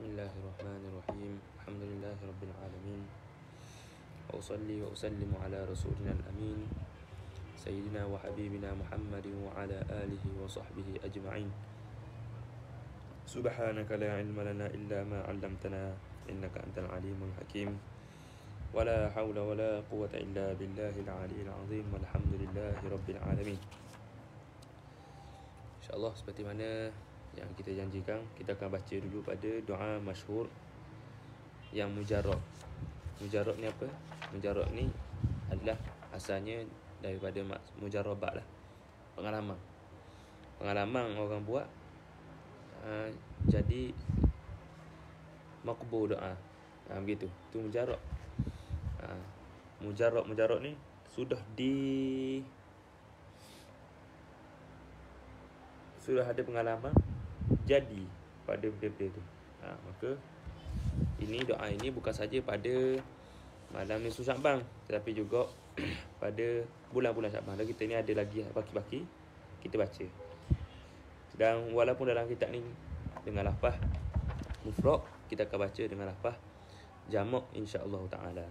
بسم الله الرحمن الرحيم الحمد لله رب العالمين وأصلي وأسلم على رسولنا الأمين سيدنا وحبيبنا محمد وعلى آله وصحبه أجمعين سبحانك لا علم لنا إلا ما علمتنا إنك أنت العليم الحكيم ولا حول ولا قوة إلا بالله العلي العظيم والحمد لله رب العالمين شاء الله سبحانه yang kita janjikan kita akan baca dulu pada doa masyhur yang mujarab. Mujarab ni apa? Mujarab ni adalah asalnya daripada mujarabat lah. Pengalaman. Pengalaman orang buat uh, jadi makbul doa. Ha, uh, begitu. Tu mujarab. Ha, uh, mujarab mujarab ni sudah di sudah ada pengalaman jadi pada benda-benda tu. Ha, maka ini doa ini bukan saja pada malam Nisfu bang, tetapi juga pada bulan-bulan Syakban. Lagi kita ni ada lagi baki-baki kita baca. Dan walaupun dalam kitab ni dengan lafaz mufrad kita akan baca dengan lafaz jamak insya-Allah taala.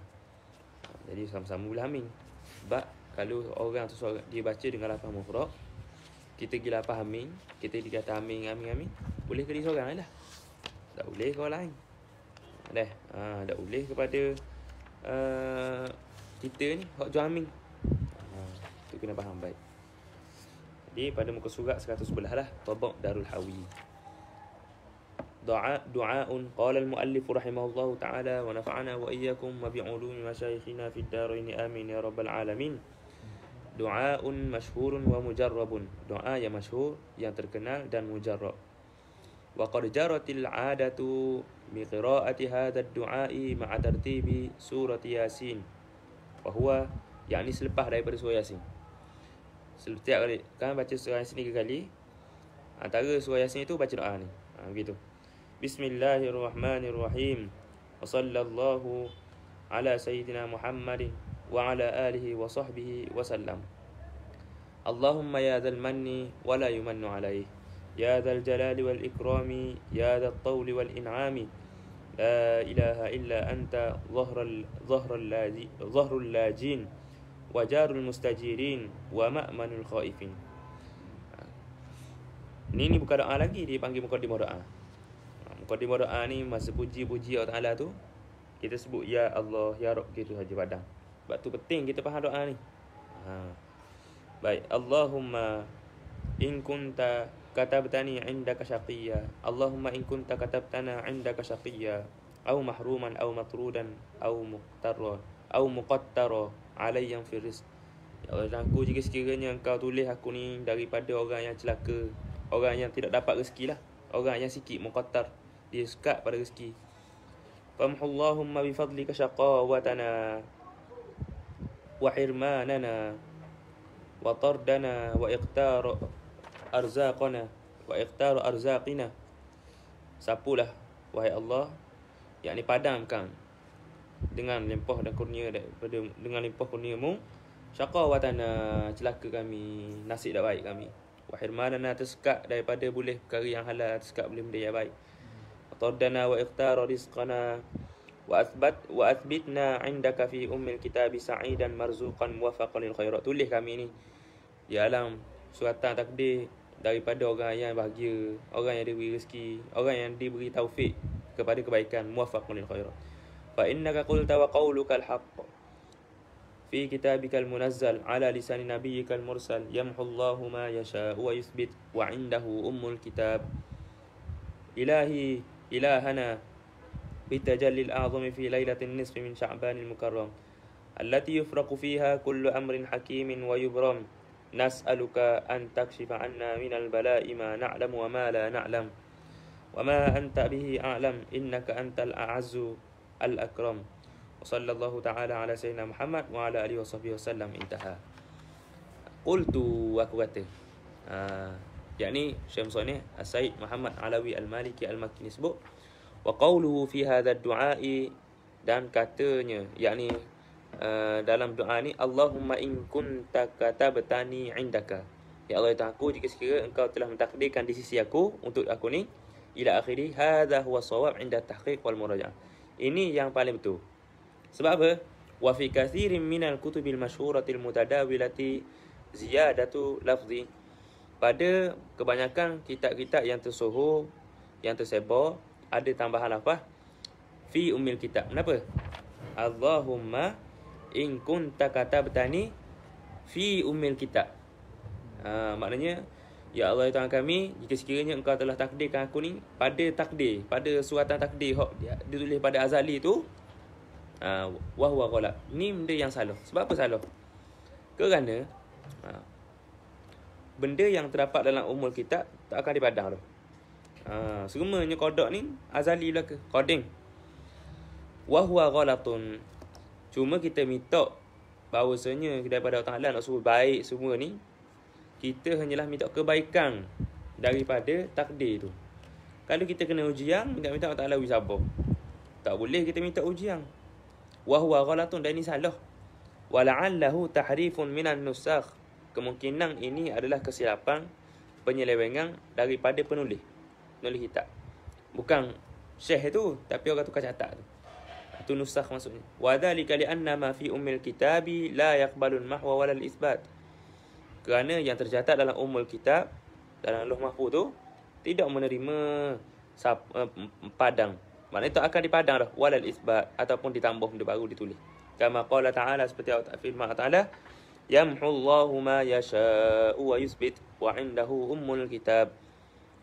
Jadi sama-sama boleh amin. Sebab kalau orang tu dia baca dengan lafaz mufrad kita gila pahamin, kita dikata amin, amin, amin boleh ke dia seorang lah tak boleh ke orang lain dah ha, tak boleh kepada uh, kita ni hak juamin ha, kena faham baik jadi pada muka surat 111 lah tabak darul hawi doa doa un qala al muallif rahimahullahu taala wa nafa'ana wa iyyakum wa bi ulumi mashayikhina fid darain amin ya rabbal alamin doa un masyhurun wa mujarrabun doa yang masyhur yang terkenal dan mujarrab وقد جرت العادة بقراءة du'ai الدعاء مع ترتيب سورة ياسين وهو يعني selepas daripada surah yasin setiap kali kan baca surah yasin tiga kali antara surah yasin itu baca doa ni ha, begitu bismillahirrahmanirrahim wa sallallahu ala sayyidina muhammad wa ala alihi wa sahbihi wa sallam Allahumma ya dhal wa la yumannu alaihi يا ذا الجلال والإكرام يا ذا الطول والإنعام لا إله إلا أنت ظهر ظهر ظهر اللاجين وجار المستجيرين ومأمن الخائفين Ni ni bukan doa lagi dia panggil mukadimah doa. Mukadimah doa ni masa puji-puji Allah Taala tu kita sebut ya Allah ya Rabb gitu saja padang. Sebab tu penting kita faham doa ni. Ha. Baik, Allahumma in kunta katabtani indaka syaqiyya Allahumma in kunta katabtana indaka syaqiyya aw mahruman aw matrudan aw muqtarra aw muqattara alayya fi rizq Ya Allah aku jika sekiranya engkau tulis aku ni daripada orang yang celaka orang yang tidak dapat rezeki lah orang yang sikit muqattar dia suka pada rezeki Allahumma bi fadlika syaqawatana wa hirmanana wa tardana wa iqtara arzaqana wa iqtaru arzaqina. Sapulah wahai Allah yakni padamkan dengan limpah dan kurnia daripada dengan limpah kurniamu syaqa watana celaka kami nasib tak baik kami wa hirmanana tersekat daripada boleh perkara yang halal tersekat boleh benda yang baik atadana wa iqtaru rizqana wa athbat wa athbitna indaka fi ummil kitabi sa'idan marzuqan muwaffaqan lil khairat tulis kami ni di alam suratan takdir daripada orang yang bahagia, orang yang diberi rezeki, orang yang diberi taufik kepada kebaikan muwaffaqun lil khairat. Fa innaka qulta wa qawluka al-haq fi kitabikal munazzal ala lisan nabiyyikal mursal yamhu Allahu ma yasha wa yuthbit wa indahu ummul kitab. Ilahi ilahana al بتجلي الأعظم في ليلة min من شعبان المكرم التي يفرق فيها كل أمر حكيم ويبرم نسألك أن تكشف عنا من البلاء ما نعلم وما لا نعلم وما أنت به أعلم إنك أنت الأعز الأكرم وصلى الله تعالى على سيدنا محمد وعلى آله وصحبه وسلم انتهى قلت وكوته يعني شيخ صنع السيد محمد علوي المالكي المكي نسبه وقوله في هذا الدعاء dan katanya yakni Eh, dalam doa ni Allahumma in kunta katabtani indaka. Ya Allah itu ya aku jika sekiranya engkau telah mentakdirkan di sisi aku untuk aku ni ila akhiri hadha huwa sawab inda tahqiq wal muraja'ah. Ini yang paling betul. Sebab apa? Wa fi kathirin minal kutubil mashhuratil mutadawilati ziyadatu lafzi pada kebanyakan kitab-kitab yang tersohor yang tersebar ada tambahan lafaz fi ummil kitab. Kenapa? Allahumma in kunta kata bertani fi umil kita. Ha, maknanya ya Allah ya Tuhan kami jika sekiranya engkau telah takdirkan aku ni pada takdir pada suratan takdir hok ditulis pada azali tu ha, wah wah kolak ni benda yang salah sebab apa salah kerana ha, benda yang terdapat dalam umul kita tak akan dipadang tu ha, semuanya kodok ni azali belaka koding wah wah Cuma kita minta bahawasanya daripada Allah Ta'ala nak suruh baik semua ni. Kita hanyalah minta kebaikan daripada takdir tu. Kalau kita kena ujian, minta-minta Allah Ta'ala wujud sabar. Tak boleh kita minta ujian. Wahuwa ghalatun dan ini salah. Wala'allahu tahrifun minan nusakh. Kemungkinan ini adalah kesilapan penyelewengan daripada penulis. Penulis kitab. Bukan syekh tu, tapi orang tukar catat tu tu nusakh maksudnya. Wa dhalika li anna ma fi ummil kitabi la yaqbalun mahwa wala al-itsbat. Kerana yang terjatat dalam ummul kitab dalam Allah Mahfuz tu tidak menerima sab, eh, padang. Maknanya itu akan dipadang dah wala al-itsbat ataupun ditambah benda baru ditulis. Kama qala ta'ala seperti Allah Ta'ala ta'ala yamhu Allahu ma yasha'u wa yusbit wa 'indahu ummul kitab.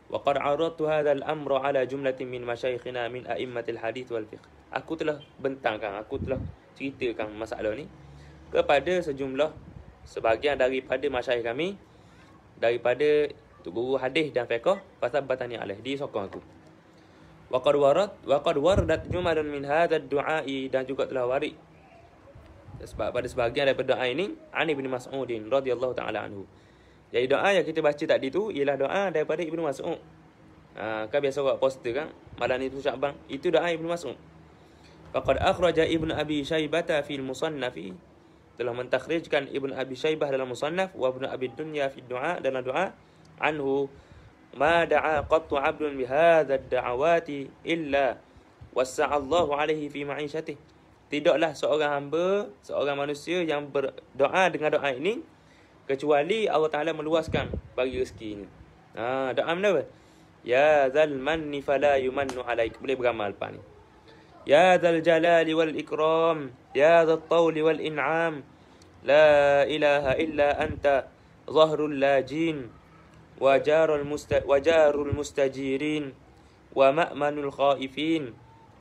وقد عرضت هذا الأمر على جملة من مشايخنا من أئمة الحديث والفقه Aku telah bentangkan, aku telah ceritakan masalah ni kepada sejumlah sebahagian daripada masyayikh kami daripada tu Hadith. dan fiqh pasal batani alaih di sokong aku. Waqad warad Dat. wardat dan. min hadha ad-du'a dan juga telah Wari. sebab pada sebahagian daripada doa ini Ani bin Mas'udin radhiyallahu taala anhu. Jadi doa yang kita baca tadi tu ialah doa daripada Ibnu Mas'ud. Uh, kan biasa buat poster kan malam itu Syaban. Itu doa Ibnu Mas'ud. Faqad akhraja Ibnu Abi Syaibah fil musannafi telah mentakhrijkan Ibnu Abi Syaibah dalam musannaf wa Ibnu Abi Dunya fi du'a dalam doa anhu ma da'a qattu 'abdun bi hadzal da'awati illa wassa'a Allahu 'alaihi fi ma'ishatihi. Tidaklah seorang hamba, seorang manusia yang berdoa dengan doa ini kecuali Allah Taala meluaskan bagi rezekinya. Ha, doa mana apa? Ya zal manni fala yumannu alaik. Boleh beramal lepas ni. Ya zal jalali wal ikram. Ya zal tawli wal in'am. La ilaha illa anta zahrul lajin. Wajarul, musta, wajarul mustajirin. Wa ma'manul khaifin.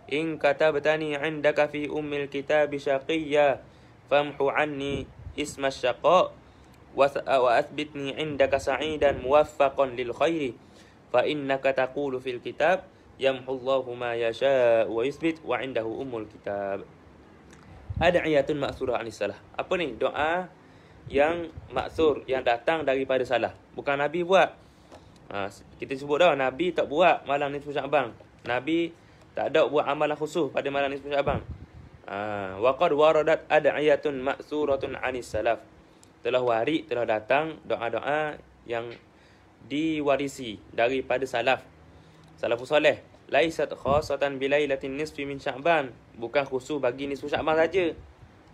In katabtani indaka fi ummil kitab syaqiyya. Famhu anni isma syaqa. وأثبتني عندك سعيدا موفقا للخير فإنك تقول في الكتاب يمحو الله ما يشاء ويثبت وعنده أم الكتاب أدعية مأثورة عن salah apa ni doa yang maksur yang datang daripada salah bukan Nabi buat ha, kita sebut dah Nabi tak buat malam ni sepuluh abang Nabi tak ada buat amalan khusus pada malam ni sepuluh abang ha, waqad waradat ad'ayatun ma'suratun anis salaf telah waris telah datang doa-doa yang diwarisi daripada salaf salafus soleh laisat khassatan bilailatin nisfi min sya'ban bukan khusus bagi nisfu sya'ban saja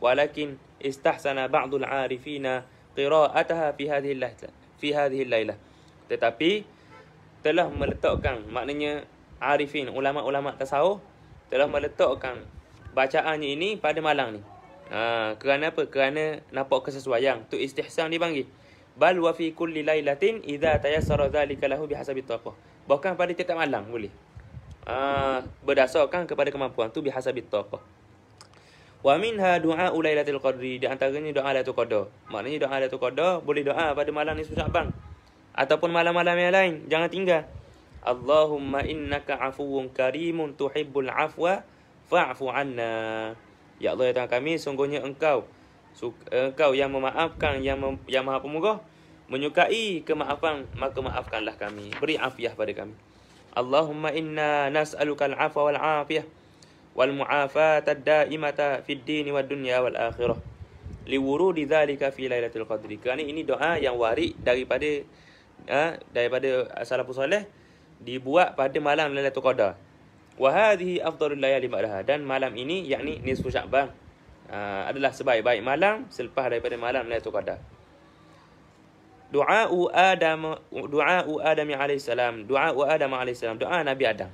walakin istahsana ba'dul arifina qira'ataha fi hadhihi al fi hadhihi tetapi telah meletakkan maknanya arifin ulama-ulama tasawuf telah meletakkan bacaannya ini pada malam ni Ha, kerana apa? Kerana nampak kesesuaian. Tu istihsan ni panggil. Bal wa fi kulli lailatin idza tayassara dhalika lahu bihasabi taqah. Bahkan pada tiap malam boleh. Ha, berdasarkan kepada kemampuan tu bihasabi taqah. Wa minha du'a ulailatul qadri di antaranya doa lailatul qadar. Maknanya doa lailatul qadar boleh doa pada malam ni susah bang. Ataupun malam-malam yang lain jangan tinggal. Allahumma innaka afuwun karimun tuhibbul afwa fa'fu 'anna. Ya Allah ya Tuhan kami sungguhnya engkau eh, engkau yang memaafkan yang mem, yang Maha Pemurah menyukai kemaafan maka maafkanlah kami beri afiah pada kami Allahumma inna nas'aluka al-afwa wal afiyah wal mu'afata ad-daimata fid din wad dunya wal akhirah li wurudi dhalika fi lailatul qadri kerana ini doa yang waris daripada ha, daripada salafus soleh dibuat pada malam lailatul qadar wahadihi afdalul layali ba'daha dan malam ini yakni nisfu sya'ban uh, adalah sebaik-baik malam selepas daripada malam lailatul qadar Doa'u Adam Doa'u Adam alaihi salam Doa'u Adam alaihi salam doa Nabi Adam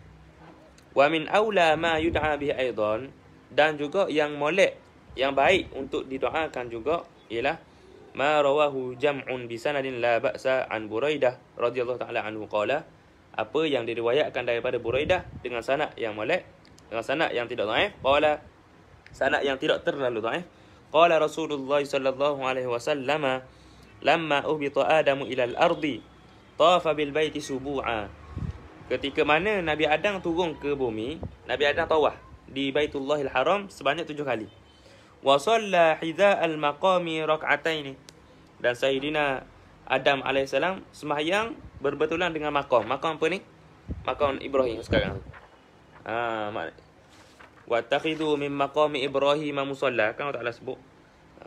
Wa min aula ma yud'a bihi aidan dan juga yang molek yang baik untuk didoakan juga ialah ma rawahu jam'un bi sanadin la ba'sa an Buraidah radhiyallahu taala anhu qala apa yang diriwayatkan daripada Buraidah dengan sanad yang molek dengan sanad yang tidak dhaif bawalah sanad yang tidak terlalu dhaif qala rasulullah sallallahu alaihi wasallam lamma ubita adamu ila al-ardi tafa bil baiti subu'a ketika mana nabi adam turun ke bumi nabi adam tawaf di baitullahil haram sebanyak tujuh kali wa salla hidha al-maqami rak'ataini dan sayyidina Adam alaihissalam sembahyang berbetulan dengan makam. Makam apa ni? Makam Ibrahim sekarang. Ha, mak. Wattakhidhu min maqam Ibrahim musalla. Kan Allah Taala sebut.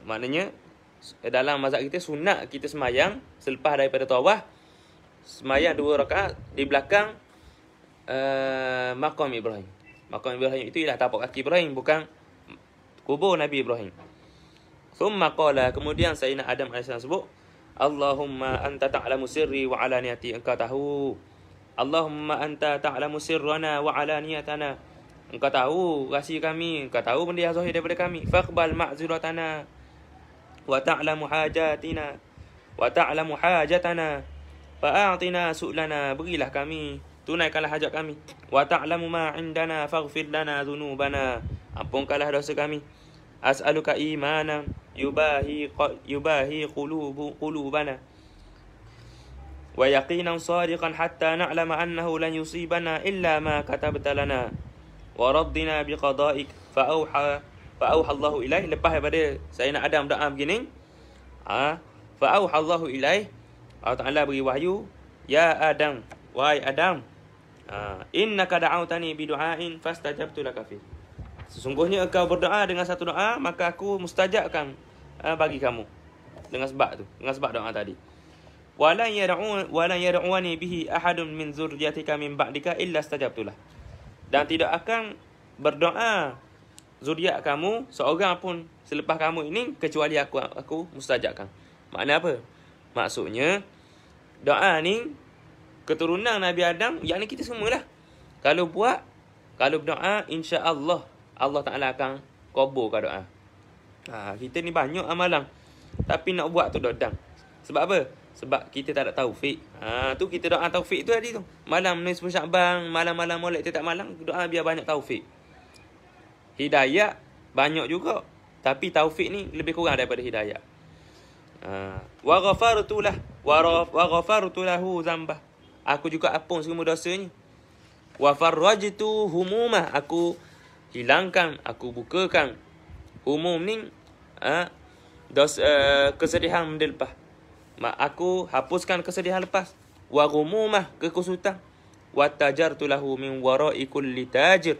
Maknanya dalam mazhab kita sunat kita semayang selepas daripada tawah semayang dua rakaat di belakang uh, eh, makam Ibrahim. Makam Ibrahim itu ialah tapak kaki Ibrahim bukan kubur Nabi Ibrahim. Thumma qala kemudian Sayyidina Adam alaihissalam sebut Allahumma anta ta'lamu sirri wa alaniyati engkau tahu Allahumma anta ta'lamu sirrana wa alaniyatana engkau tahu rahsia kami engkau tahu benda yang zahir daripada kami faqbal ma'zuratana wa ta'lamu hajatina wa ta'lamu hajatana fa'atina su'lana berilah kami tunaikanlah hajat kami wa ta'lamu ma indana faghfir lana dhunubana ampunkanlah dosa kami as'aluka imanan يباهي يباهي قلوب قلوبنا ويقينا صارقا حتى نعلم انه لن يصيبنا الا ما كتبت لنا وردنا بقضائك فاوحى فاوحى الله اليه لبه بدي سيدنا ادم دعاء begini ah فاوحى الله اليه الله تعالى beri wahyu يا ادم وهاي ادم انك دعوتني بدعاء فاستجبت لك فيه Sesungguhnya engkau berdoa dengan satu doa, maka aku mustajabkan uh, bagi kamu dengan sebab tu dengan sebab doa tadi walan yad'u walan yad'uni bihi ahadun min zurriyatika min ba'dika illa stajabtulah dan tidak akan berdoa zuriat kamu seorang pun selepas kamu ini kecuali aku aku mustajabkan makna apa maksudnya doa ni keturunan Nabi Adam yakni kita semualah kalau buat kalau berdoa insya-Allah Allah Taala akan kabulkan doa Ha, kita ni banyak amalan. Lah Tapi nak buat tu dodang. Sebab apa? Sebab kita tak ada taufik. Ha, tu kita doa taufik tu tadi tu. Malam ni sepuluh syakban. Malam-malam molek tu tak malam. Doa biar banyak taufik. Hidayat banyak juga. Tapi taufik ni lebih kurang daripada hidayat. Ha, wa ghafartu lah. Wa ghafartu zambah. Aku juga apung semua dosanya. Wa farrajtu humumah. Aku hilangkan. Aku bukakan. humum ni eh, dos, eh, kesedihan benda lepas. Mak aku hapuskan kesedihan lepas. Wa rumumah kekusutan. Wa tajartu lahu min wara'i kulli tajir.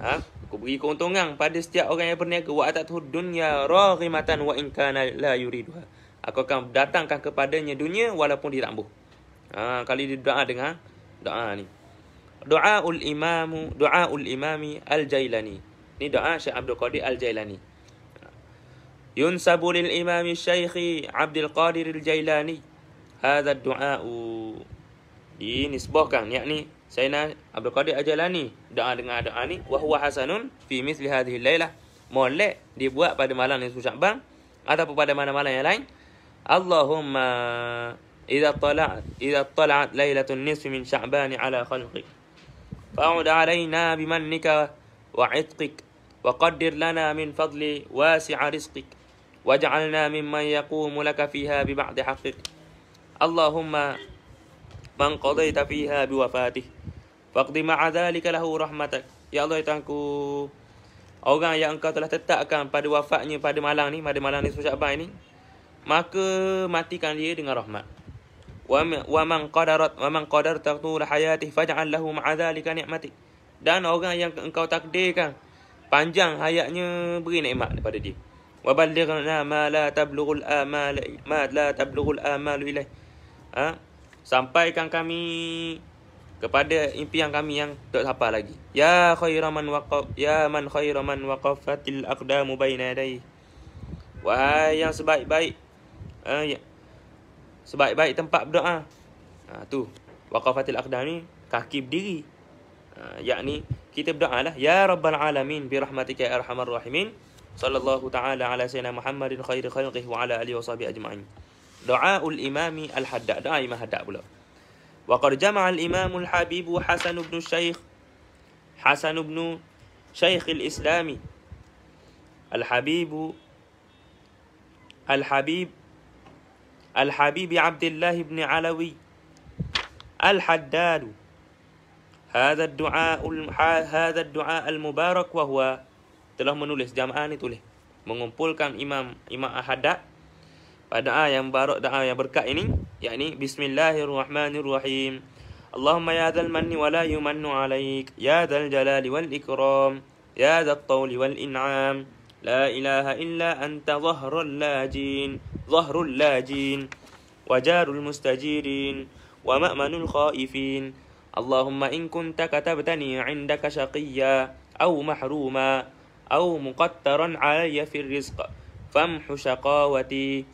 Ha? Aku beri keuntungan pada setiap orang yang berniaga. Wa atatuh dunya rahimatan wa inkana la yuriduha. Aku akan datangkan kepadanya dunia walaupun dia tak mampu. Ha, kali dia doa dengan doa ni. Doa ul imamu, doa ul imami al jailani. Ni doa Syekh Abdul Qadir al jailani. ينسب للإمام الشيخ عبد القادر الجيلاني هذا الدعاء ينسبوكان يعني سينا عبد القادر الجيلاني دعاء دعاء وهو حسن في مثل هذه الليلة مولي دبوا بعد ما لان شعبان أتبوا بعد ما لان يلين اللهم إذا طلعت إذا طلعت ليلة النصف من شعبان على خلقك فأعد علينا بمنك وعتقك وقدر لنا من فضل واسع رزقك وجعلنا ممن يقوم لك فيها ببعد Allahumma اللهم من قضيت فيها بوفاته فاقض مع ذلك له رحمتك يا الله يتنكو orang yang engkau telah tetapkan pada wafatnya pada malam ni pada malam ni Syaban ini maka matikan dia dengan rahmat wa man qadarat wa man qadarta tul hayatih faj'al lahu ma'a dhalika ni'mati dan orang yang engkau takdirkan panjang hayatnya beri nikmat kepada dia وبلغنا ما لا تبلغ الآمال ما لا تبلغ الآمال إليه ha? sampaikan kami kepada impian kami yang tak sampai lagi ya khairu man waqaf ya man khairu man waqafatil aqdamu baina yadayhi wahai yang sebaik-baik ha, ya. sebaik-baik tempat berdoa ha, tu waqafatil aqdam ni kaki berdiri ha, yakni kita berdoa lah ya rabbal alamin bi rahmatika ya arhamar rahimin صلى الله تعالى على سيدنا محمد خير خلقه وعلى آله وصحبه أجمعين دعاء الإمام الحداد دعاء ما وقد جمع الإمام الحبيب حسن بن الشيخ حسن بن شيخ الإسلام الحبيب الحبيب الحبيب عبد الله بن علوي الحداد هذا الدعاء هذا الدعاء المبارك وهو telah menulis jamaah ni tulis mengumpulkan imam imam ahadat pada ayat ah yang barok dan ayat ah yang berkat ini yakni bismillahirrahmanirrahim Allahumma ya dzal manni wa la yumannu alaik ya dzal jalali wal ikram ya dzal tawli wal in'am la ilaha illa anta zahrul lajin zahrul lajin wajarul mustajirin wa ma'manul khaifin Allahumma in kunta katabtani 'indaka shaqiyya aw mahruma أو مقترا علي في الرزق فامح شقاوتي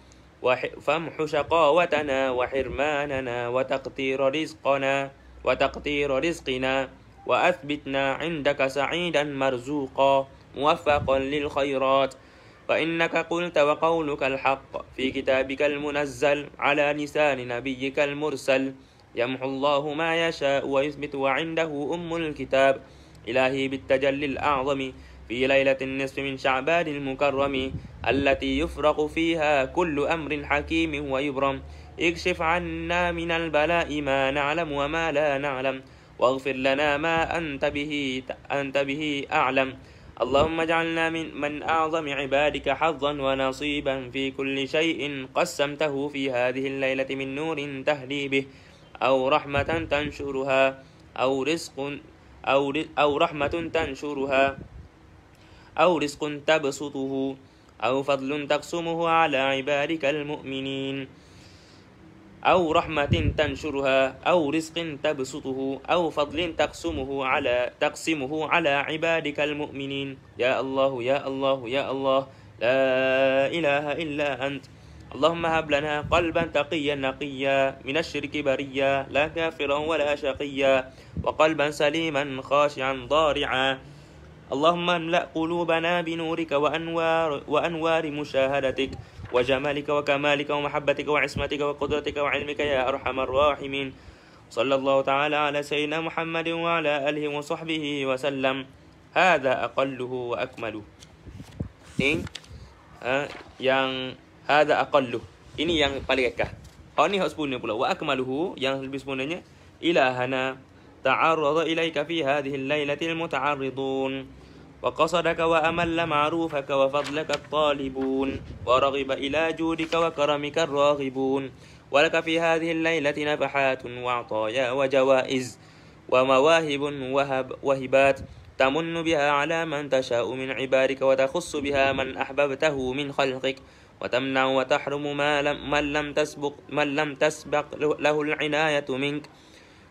فامح شقاوتنا وحرماننا وتقتير رزقنا وتقتير رزقنا وأثبتنا عندك سعيدا مرزوقا موفقا للخيرات فإنك قلت وقولك الحق في كتابك المنزل على لسان نبيك المرسل يمحو الله ما يشاء ويثبت وعنده أم الكتاب إلهي بالتجلي الأعظم في ليلة النصف من شعبان المكرم التي يفرق فيها كل أمر حكيم ويبرم اكشف عنا من البلاء ما نعلم وما لا نعلم واغفر لنا ما أنت به, أنت به أعلم اللهم اجعلنا من, من أعظم عبادك حظا ونصيبا في كل شيء قسمته في هذه الليلة من نور تهدي به أو رحمة تنشرها أو رزق أو, أو رحمة تنشرها أو رزق تبسطه أو فضل تقسمه على عبادك المؤمنين أو رحمة تنشرها أو رزق تبسطه أو فضل تقسمه على تقسمه على عبادك المؤمنين يا الله يا الله يا الله لا إله إلا أنت اللهم هب لنا قلبا تقيا نقيا من الشرك بريا لا كافرا ولا شقيا وقلبا سليما خاشعا ضارعا اللهم املأ قلوبنا بنورك وأنوار, وأنوار مشاهدتك وجمالك وكمالك ومحبتك وعصمتك وقدرتك وعلمك يا أرحم الراحمين صلى الله تعالى على سيدنا محمد وعلى آله وصحبه وسلم هذا أقله وأكمله ini uh, yang hada aqallu ini yang paling kekah oh ni hak sempurna pula wa akmaluhu yang lebih sempurnanya ilahana ta'arrada ilaika fi hadhihi al-lailatil muta'arridun وقصدك وأمل معروفك وفضلك الطالبون ورغب إلى جودك وكرمك الراغبون ولك في هذه الليلة نفحات وعطايا وجوائز ومواهب وهب وهبات تمن بها على من تشاء من عبادك وتخص بها من أحببته من خلقك وتمنع وتحرم ما لم من لم تسبق من لم تسبق له العناية منك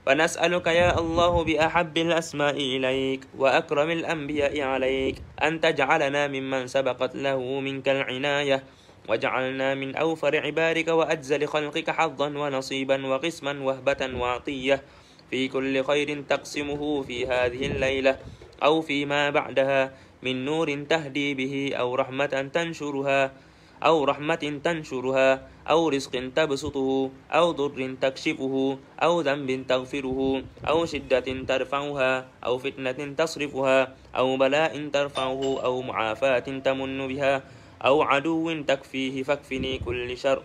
ونسألك يا الله بأحب الأسماء إليك وأكرم الأنبياء عليك أن تجعلنا ممن سبقت له منك العناية واجعلنا من أوفر عبارك وأجزل خلقك حظا ونصيبا وقسما وهبة وعطية في كل خير تقسمه في هذه الليلة أو فيما بعدها من نور تهدي به أو رحمة تنشرها أو رحمة تنشرها أو رزق تبسطه أو ضر تكشفه أو ذنب تغفره أو شدة ترفعها أو فتنة تصرفها أو بلاء ترفعه أو معافاة تمن بها أو عدو تكفيه فاكفني كل شر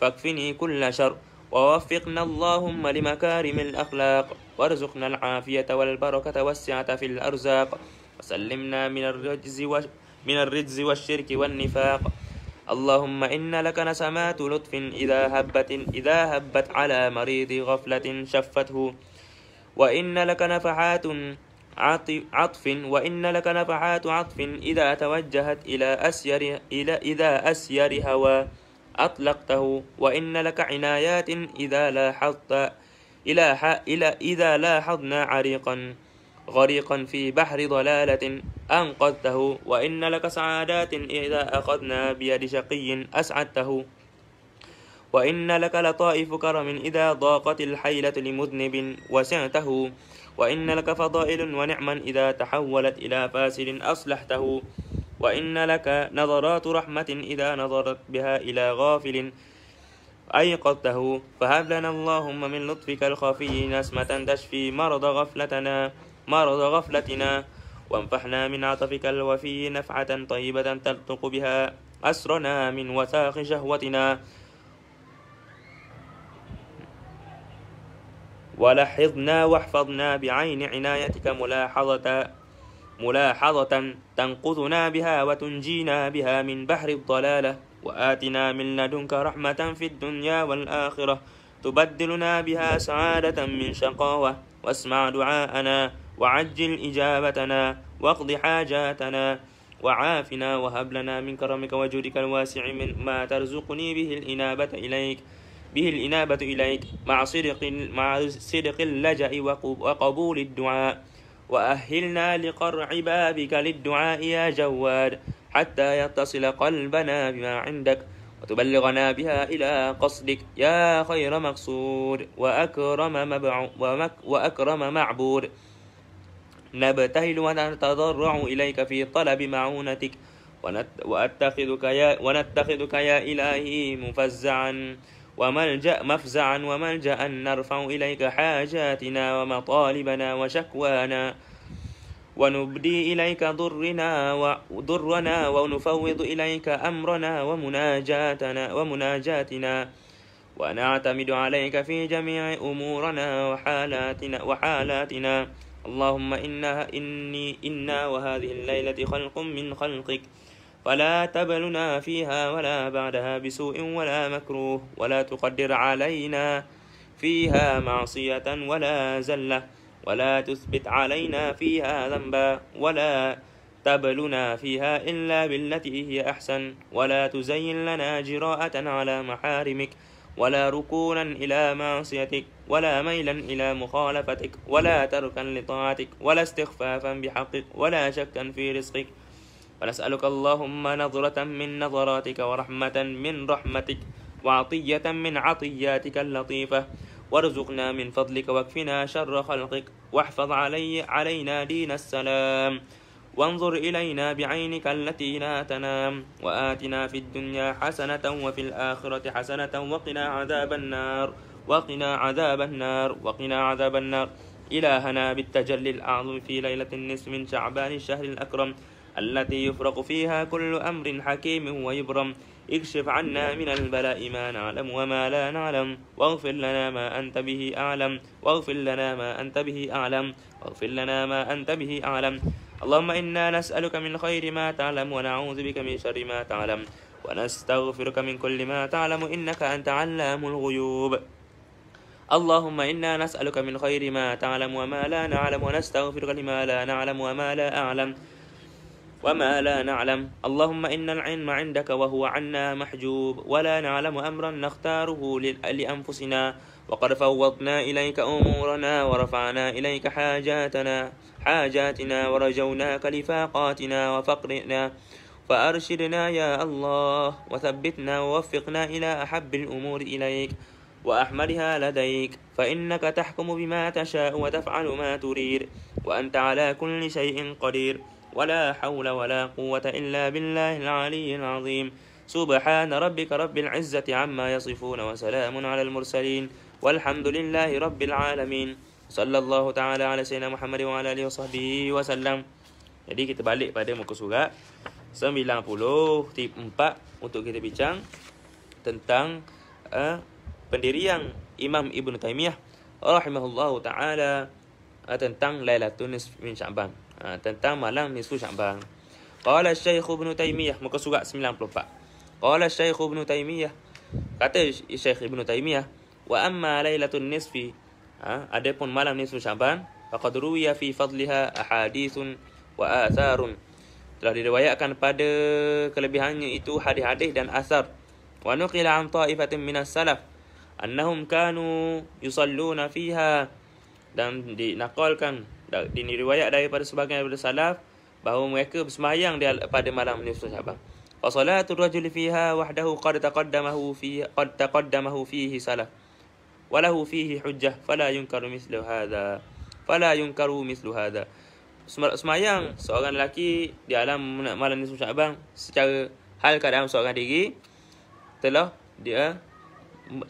فاكفني كل شر ووفقنا اللهم لمكارم الأخلاق وارزقنا العافية والبركة والسعة في الأرزاق وسلمنا من الرجز من الرجز والشرك والنفاق اللهم إن لك نسمات لطف إذا هبت إذا هبت على مريض غفلة شفته وإن لك نفحات عطف وإن لك نفحات عطف إذا توجهت إلى أسير إلى إذا أسير هوى أطلقته وإن لك عنايات إذا لاحظت إلى إلى إذا لاحظنا عريقا غريقا في بحر ضلالة أنقذته وإن لك سعادات إذا أخذنا بيد شقي أسعدته وإن لك لطائف كرم إذا ضاقت الحيلة لمذنب وسعته وإن لك فضائل ونعما إذا تحولت إلى فاسد أصلحته وإن لك نظرات رحمة إذا نظرت بها إلى غافل أيقظته فهب لنا اللهم من لطفك الخفي نسمة تشفي مرض غفلتنا مرض غفلتنا وانفحنا من عطفك الوفي نفعة طيبة تلتق بها أسرنا من وثاق شهوتنا ولحظنا واحفظنا بعين عنايتك ملاحظة ملاحظة تنقذنا بها وتنجينا بها من بحر الضلالة وآتنا من لدنك رحمة في الدنيا والآخرة تبدلنا بها سعادة من شقاوة واسمع دعاءنا وعجل إجابتنا واقض حاجاتنا وعافنا وهب لنا من كرمك وجودك الواسع من ما ترزقني به الإنابة إليك به الإنابة إليك مع صدق مع صدق اللجأ وقبول الدعاء وأهلنا لقرع بابك للدعاء يا جواد حتى يتصل قلبنا بما عندك وتبلغنا بها إلى قصدك يا خير مقصود وأكرم, مبعو وأكرم معبود نبتهل ونتضرع إليك في طلب معونتك ونتخذك يا, ونتخذك يا إلهي مفزعا وملجأ مفزعا وملجأ نرفع إليك حاجاتنا ومطالبنا وشكوانا ونبدي إليك ضرنا وضرنا ونفوض إليك أمرنا ومناجاتنا ومناجاتنا ونعتمد عليك في جميع أمورنا وحالاتنا وحالاتنا اللهم إنا إني إنا وهذه الليلة خلق من خلقك فلا تبلنا فيها ولا بعدها بسوء ولا مكروه ولا تقدر علينا فيها معصية ولا زلة ولا تثبت علينا فيها ذنبا ولا تبلنا فيها إلا بالتي هي أحسن ولا تزين لنا جراءة على محارمك ولا ركونا إلى معصيتك ولا ميلا إلى مخالفتك ولا تركا لطاعتك ولا استخفافا بحقك ولا شكا في رزقك ونسألك اللهم نظرة من نظراتك ورحمة من رحمتك وعطية من عطياتك اللطيفة وارزقنا من فضلك واكفنا شر خلقك واحفظ علي علينا دين السلام وانظر إلينا بعينك التي لا تنام وآتنا في الدنيا حسنة وفي الآخرة حسنة وقنا عذاب النار وقنا عذاب النار وقنا عذاب النار إلهنا بالتجلي الأعظم في ليلة النصف من شعبان الشهر الأكرم التي يفرق فيها كل أمر حكيم ويبرم اكشف عنا من البلاء ما نعلم وما لا نعلم واغفر لنا ما أنت به أعلم واغفر لنا ما أنت به أعلم واغفر لنا ما أنت به أعلم اللهم إنا نسألك من خير ما تعلم ونعوذ بك من شر ما تعلم ونستغفرك من كل ما تعلم إنك أنت علام الغيوب اللهم إنا نسألك من خير ما تعلم وما لا نعلم ونستغفرك لما لا نعلم وما لا أعلم وما لا نعلم اللهم إن العلم عندك وهو عنا محجوب ولا نعلم أمرا نختاره لأنفسنا وقد فوضنا إليك أمورنا ورفعنا إليك حاجاتنا حاجاتنا ورجوناك لفاقاتنا وفقرنا فأرشدنا يا الله وثبتنا ووفقنا إلى أحب الأمور إليك وأحملها لديك فإنك تحكم بما تشاء وتفعل ما تريد وأنت على كل شيء قدير ولا حول ولا قوة إلا بالله العلي العظيم سبحان ربك رب العزة عما يصفون وسلام على المرسلين والحمد لله رب العالمين صلى الله تعالى على سيدنا محمد وعلى آله وصحبه وسلم Jadi kita balik pada muka surat 94 tip 4 untuk kita bincang tentang uh, pendirian Imam Ibn Taymiyah rahimahullah taala ah, tentang Lailatul Nisf min Sya'ban. Ah, tentang malam nisfu Sya'ban. Qala Syekh Ibn Taymiyah muka surat 94. Qala Syekh Ibn Taymiyah kata Syekh Ibn Taymiyah wa amma Lailatul Nisf ah, ada pun malam nisfu Sya'ban faqad ruwiya fi fadliha ahaditsun wa atharun telah diriwayatkan pada kelebihannya itu hadis-hadis dan asar wa nuqila an ta'ifatin minas salaf annahum kanu yusalluna fiha dan dinakalkan dan riwayat daripada sebahagian daripada salaf bahawa mereka bersembahyang pada malam ni Ustaz Syaban. Fa salatu rajul fiha wahdahu qad taqaddamahu fi qad taqaddamahu fihi salah. Walahu fihi hujjah fala yunkaru mislu hadha. Fala yunkaru mislu hadha. Semayang seorang lelaki di alam malam ni Ustaz Syaban secara hal keadaan seorang diri telah dia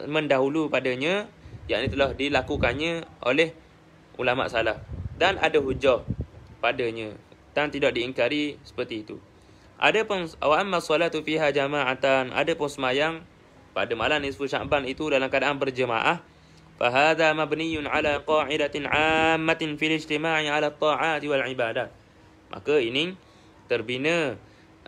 mendahulu padanya yakni telah dilakukannya oleh ulama salah dan ada hujah padanya dan tidak diingkari seperti itu ada pun awam masalatu fiha jama'atan ada pun semayang pada malam nisfu sya'ban itu dalam keadaan berjemaah fahadha mabniyun ala qa'idatin 'ammatin fil ijtima'i 'ala at wal ibadah maka ini terbina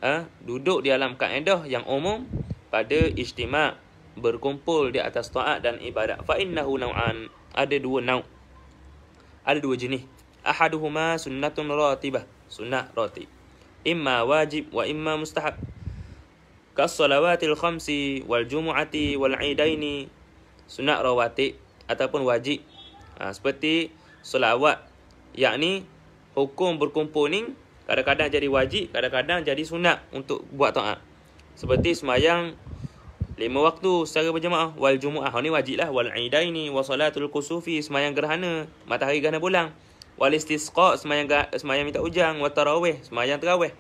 ha, duduk di alam kaedah yang umum pada ijtima' berkumpul di atas taat dan ibadat. Fa innahu nau'an. Ada dua nau. Ada dua jenis. Ahaduhuma sunnatun ratibah. Sunnah ratib. Imma wajib wa imma mustahab. Kassalawatil khamsi wal jumu'ati wal idaini. Sunnah rawatib ataupun wajib. Ha, seperti solawat. Yakni hukum berkumpul ni kadang-kadang jadi wajib, kadang-kadang jadi sunat untuk buat taat. Seperti semayang Lima waktu secara berjemaah. Wal jumu'ah. Ini wajib lah. Wal idaini. Wa salatul kusufi. Semayang gerhana. Matahari gerhana bulan. Wal istisqa. Semayang, semayang minta ujang. Wa tarawih. Semayang terawih.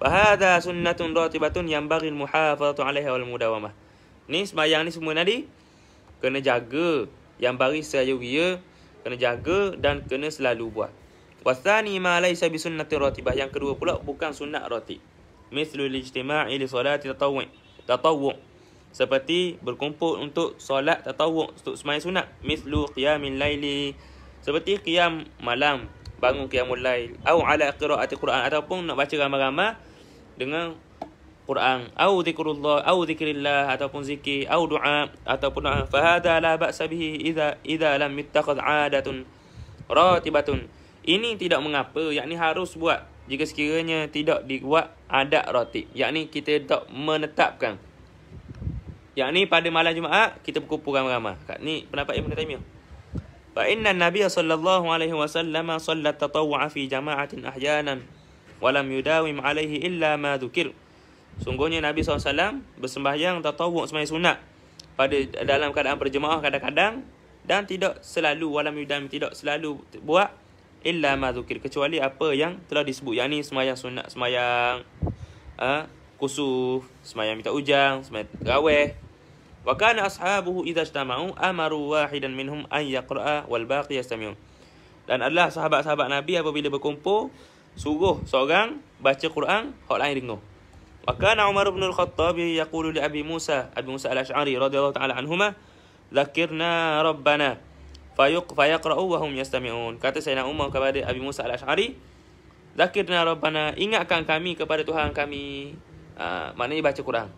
Fahada sunnatun ratibatun yang bagi muhafazatu alaiha wal mudawamah. Ni semayang ni semua tadi. Kena jaga. Yang bagi saya wia. Kena jaga dan kena selalu buat. Wasani ma laisa bi sunnatin ratibah. Yang kedua pula bukan sunnat ratib. Mislul ijtima'i li salati tatawwu'. Tatawwu' seperti berkumpul untuk solat tatawuk untuk sembahyang sunat mislu qiyamil laili seperti qiyam malam bangun qiyamul lail au ala qiraati quran ataupun nak baca ramai-ramai dengan Quran au zikrullah au zikrillah ataupun zikir au doa ataupun doa fa hada la ba'sa bihi idza idza lam yattakhadh 'adatun ratibatun ini tidak mengapa yakni harus buat jika sekiranya tidak dibuat adat ratib yakni kita tak menetapkan yang ni pada malam Jumaat kita berkumpul ramai-ramai. Kat ni pendapat Ibn Taymiyah. Fa inna an-nabiy sallallahu alaihi wasallam sallat tatawwa'a fi jama'atin ahyanan wa lam yudawim alaihi illa ma dhukir. Sungguhnya Nabi SAW bersembahyang tatawuk semayang sunat pada dalam keadaan berjemaah kadang-kadang dan tidak selalu walam yudam tidak selalu buat illa ma zukir kecuali apa yang telah disebut yakni semayang sunat semayang uh, ha, kusu, semayang minta ujang, semayang gaweh. Wa kana ashabuhu idza istama'u amaru wahidan minhum an yaqra'a wal baqi yastami'un. Dan adalah sahabat-sahabat Nabi apabila berkumpul suruh seorang baca Quran, orang lain dengar. Wa kana Umar bin Al-Khattab yaqulu li Abi Musa, Abi Musa Al-Asy'ari radhiyallahu ta'ala anhuma, "Dzakirna Rabbana" fa yuq fa wa hum yastami'un. Kata Sayyidina Umar kepada Abi Musa al Ashari, "Zakirna Rabbana, ingatkan kami kepada Tuhan kami." Ha, maknanya baca kurang.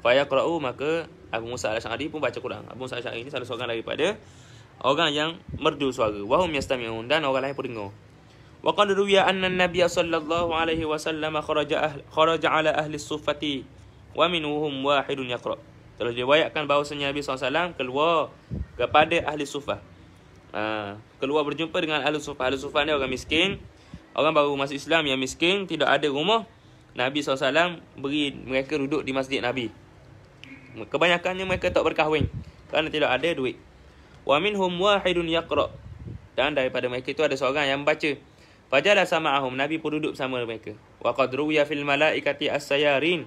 Faya qra'u maka Abu Musa al-Sya'ari pun baca kurang. Abu Musa al-Sya'ari ni salah seorang daripada orang yang merdu suara. Wahum yastami'un dan orang lain pun dengar. Wa qad ruwiya anna an nabi sallallahu alaihi wasallam kharaja ah, kharaja ala ahli suffati wa minhum wahidun yaqra. Telah diriwayatkan bahawasanya Nabi SAW keluar kepada ahli sufah. Uh, ha, keluar berjumpa dengan ahli sufah. Ahli sufah ni orang miskin. Orang baru masuk Islam yang miskin. Tidak ada rumah. Nabi SAW beri mereka duduk di masjid Nabi. Kebanyakannya mereka tak berkahwin. Kerana tidak ada duit. Wa minhum wahidun yakra. Dan daripada mereka itu ada seorang yang baca. Fajalah sama ahum. Nabi pun duduk sama mereka. Wa qadruya fil malaikati as-sayarin.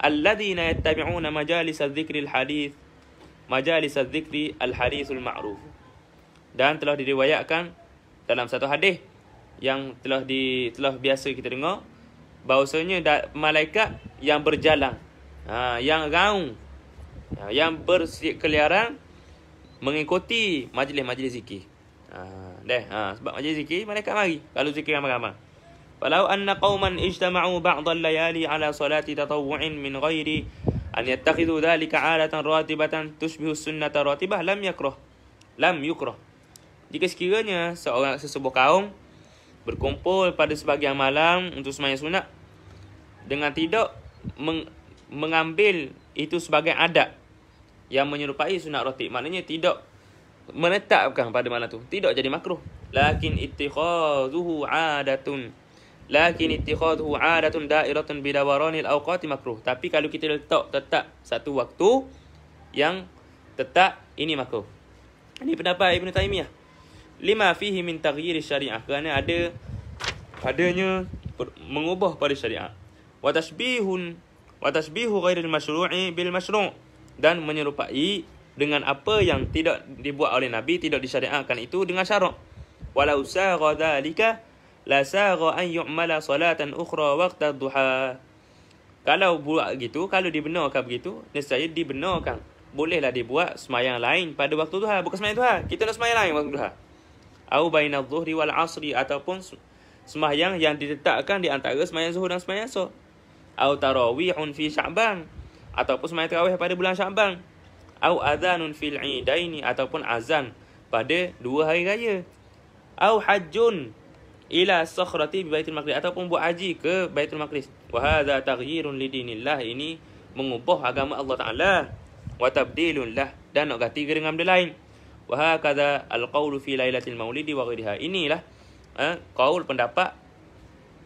Alladina yattabi'una majalis al-zikri al-hadith. Majalis al-zikri al-hadithul ma'ruf. Dan telah diriwayatkan dalam satu hadis yang telah di telah biasa kita dengar bahawasanya malaikat yang berjalan ha, yang raung ha, yang berkeliaran mengikuti majlis-majlis zikir ha, deh ha, sebab majlis zikir malaikat mari kalau zikir ramai-ramai Walau anna qauman ijtama'u ba'd al-layali 'ala salati tatawwu'in min ghairi an yattakhidhu dhalika 'adatan ratibatan tushbihu sunnata ratibah lam yakrah lam yukrah jika sekiranya seorang sesebuah kaum berkumpul pada sebahagian malam untuk semayang sunat dengan tidak meng- mengambil itu sebagai adat yang menyerupai sunat rotik. Maknanya tidak menetapkan pada malam tu. Tidak jadi makruh. Lakin ittikhazuhu adatun. Lakin ittikhazuhu adatun dairatun bidawaranil awqati makruh. Tapi kalau kita letak tetap satu waktu yang tetap ini makruh. Ini pendapat Ibn Taymiyah lima fihi min taghyir syariah kerana ada padanya mengubah pada syariah wa tashbihun wa tashbihu ghairi al-mashru'i bil mashru' dan menyerupai dengan apa yang tidak dibuat oleh nabi tidak disyariatkan itu dengan syarak walau sagha dhalika la sagha an yu'mala salatan ukhra waqta duha kalau buat gitu kalau dibenarkan begitu nescaya dibenarkan bolehlah dibuat semayang lain pada waktu duha bukan semayang duha kita nak semayang lain waktu duha au baina dhuhri wal asri ataupun sembahyang yang diletakkan di antara sembahyang zuhur dan sembahyang asr au tarawihun fi sya'ban ataupun sembahyang tarawih pada bulan sya'ban au adhanun fil idaini ataupun azan pada dua hari raya au hajjun ila sakhrati bi baitil maqdis ataupun buat haji ke baitul maqdis wa hadha taghyirun li dinillah ini mengubah agama Allah taala wa tabdilun lah dan nak ganti dengan benda lain wahakadha al-qawlu fi lailatul maulidi wa ghairiha inilah eh, qaul pendapat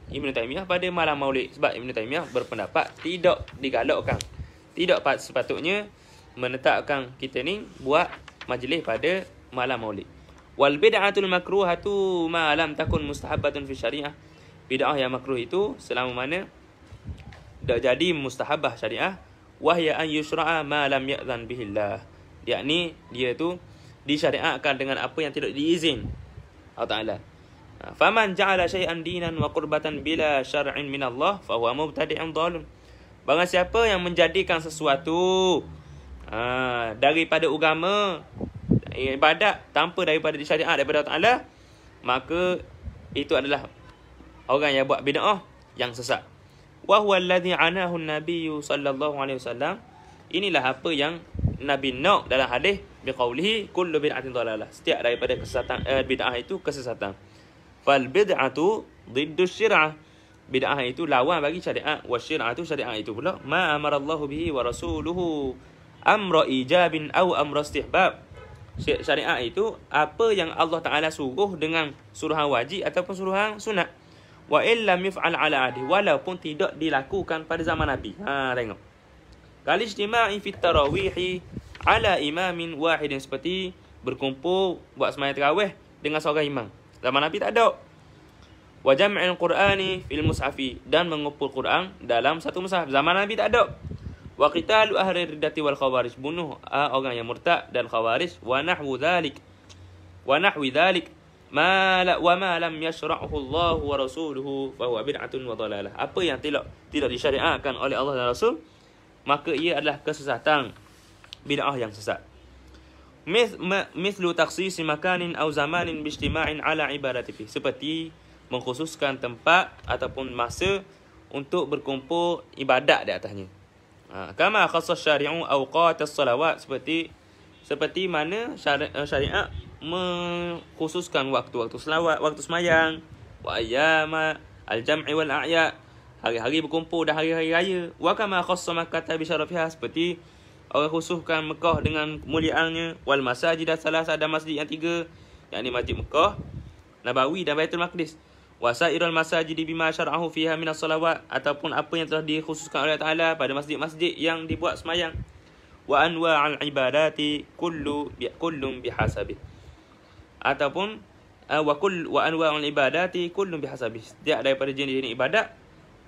Ibn Taymiyah pada malam maulid sebab Ibn Taymiyah berpendapat tidak digalakkan tidak sepatutnya menetapkan kita ni buat majlis pada malam maulid wal bid'atul makruhatu ma lam takun mustahabbatun fi syariah bid'ah yang makruh itu selama mana dah jadi mustahabah syariah wahya an yushra'a ma lam ya'zan bihi yakni dia tu disyariatkan dengan apa yang tidak diizin Allah Taala. Faman ja'ala shay'an dinan wa qurbatan bila syar'in min Allah fa huwa mubtadi'un dhalim. Barang siapa yang menjadikan sesuatu uh, daripada agama ibadat tanpa daripada disyariat daripada Allah Taala maka itu adalah orang yang buat bid'ah yang sesat. Wa huwa alladhi anahu an-nabiy sallallahu alaihi wasallam. Inilah apa yang Nabi nak dalam hadis biqaulihi kullu bid'atin dalalah. Setiap daripada kesesatan uh, bid'ah itu kesesatan. Fal bid'atu diddu syirah. Bid'ah itu lawan bagi syariat. Wa syirah syariat itu pula. Ma amarallahu bihi wa rasuluhu amra ijabin aw amra istihbab. Syariat itu apa yang Allah Ta'ala suruh dengan suruhan wajib ataupun suruhan sunat. Wa illa mif'al ala adih. Walaupun tidak dilakukan pada zaman Nabi. Ha, tengok. Kalis Kalijtima'i fit tarawihi ala imamin wahid yang seperti berkumpul buat semayat terawih dengan seorang imam. Zaman Nabi tak ada. Wa jam'il Qur'ani fil mushafi dan mengumpul Quran dalam satu musaf. Zaman Nabi tak ada. Wa qitalu ahli ridati wal khawarij bunuh ah, orang yang murtad dan khawarij wa nahwu dhalik. Wa nahwi dhalik ma la wa ma lam yashra'hu Allah wa rasuluhu fa huwa bid'atun wa dalalah. Apa yang tidak tidak disyariatkan oleh Allah dan Rasul maka ia adalah kesesatan bid'ah yang sesat. Mislu taksis makanin atau zamanin bishtimain ala ibadati fi. Seperti mengkhususkan tempat ataupun masa untuk berkumpul ibadat di atasnya. Ha, kama khassa syari'ah awqat as-salawat seperti seperti mana eh, syari'ah mengkhususkan waktu-waktu salawat waktu semayang, wajah ayyama al-jam'i wal hari-hari berkumpul dan hari-hari raya. Wa kama khassa makata bi seperti Allah khususkan Mekah dengan kemuliaannya wal masajid salah ada masjid yang tiga yakni Masjid Mekah Nabawi dan Baitul Maqdis wasairul masajid bima syar'ahu fiha min as-salawat ataupun apa yang telah dikhususkan oleh Taala pada masjid-masjid yang dibuat semayang wa anwa'al ibadati kullu bi kullum bihasabi ataupun eh, wa kull wa anwa'al ibadati kullum bihasabi setiap daripada jenis-jenis ibadat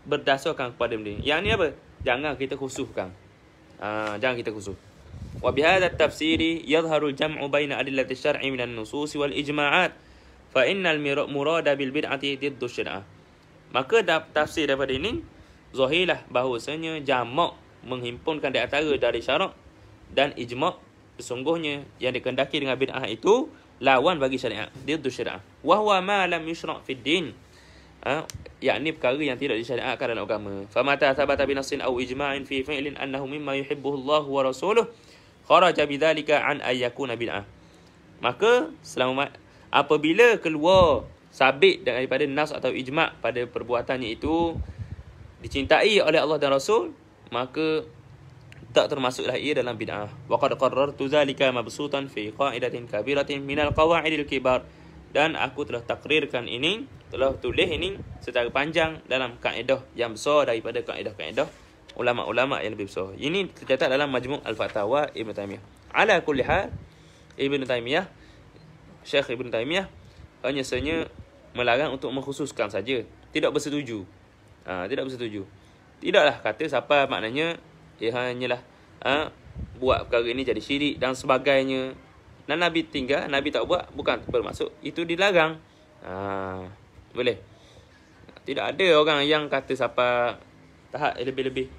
berdasarkan kepada benda ini yang ni apa jangan kita khususkan Ah, jangan kita kusut. Wa bihadha at-tafsiri yadhharu al-jam'u baina adillati syar'i min an-nusus wal ijma'at fa innal murada bil bid'ati diddu syar'ah. Maka dap tafsir daripada ini zahirlah bahawasanya jamak menghimpunkan di antara dari syarak dan ijma' sesungguhnya yang dikendaki dengan bid'ah itu lawan bagi syariat diddu syar'ah. Wa huwa ma lam yushra' fid din ha? yakni perkara yang tidak disyariatkan dalam agama famata sabata binasin au ijma'in fi fi'lin annahu mimma yuhibbuhu Allah wa rasuluh kharaja bidzalika an ayyakuna bid'ah maka selama apabila keluar sabit daripada nas atau ijma' pada perbuatannya itu dicintai oleh Allah dan Rasul maka tak termasuklah ia dalam bid'ah. Waqad qarrartu zalika mabsutan fi qa'idatin kabiratin min minal qawa'idil kibar dan aku telah takrirkan ini telah tulis ini secara panjang dalam kaedah yang besar daripada kaedah-kaedah ulama-ulama yang lebih besar. Ini tercatat dalam Majmu' Al-Fatawa Ibn Taymiyah. Ala kulli hal Ibn Taymiyah Syekh Ibn Taymiyah hanya sebenarnya melarang untuk mengkhususkan saja. Tidak bersetuju. Ha, tidak bersetuju. Tidaklah kata siapa maknanya ia ya hanyalah ha, buat perkara ini jadi syirik dan sebagainya dan Nabi tinggal, Nabi tak buat, bukan bermaksud itu dilarang. Ha, boleh. Tidak ada orang yang kata siapa tahap lebih-lebih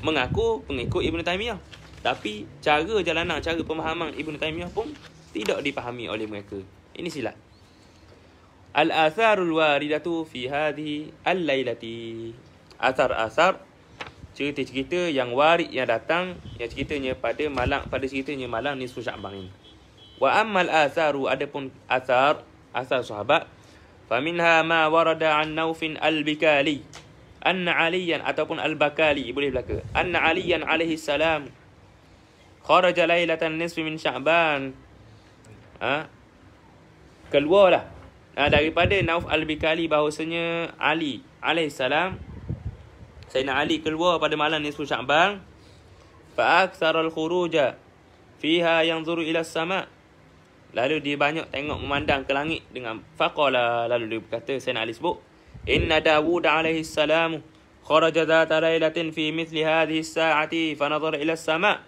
mengaku pengikut Ibn Taymiyah. Tapi cara jalanan, cara pemahaman Ibn Taymiyah pun tidak dipahami oleh mereka. Ini silap. Al-atharul waridatu fi hadi al-lailati. Asar-asar cerita-cerita yang warid yang datang yang ceritanya pada malam pada ceritanya malam ni Syakban ini. Wa ammal atharu adapun athar athar sahabat faminha ma warada an Naufin al-Bikali anna Aliyan ataupun al-Bakali boleh belaka anna Aliyan alaihi salam kharaja lailatan nisfi min Sya'ban ha keluarlah ha, daripada Nauf al-Bikali bahawasanya Ali alaihi salam Sayyidina Ali keluar pada malam nisfu Sya'ban fa aktsara al-khuruja fiha yanzuru ila as-sama' Lalu dia banyak tengok memandang ke langit dengan faqala lalu dia berkata saya nak alis sebut inna daud alaihi salam kharaja zata lailatin fi mithli hadhihi saati fa nadhara ila as-sama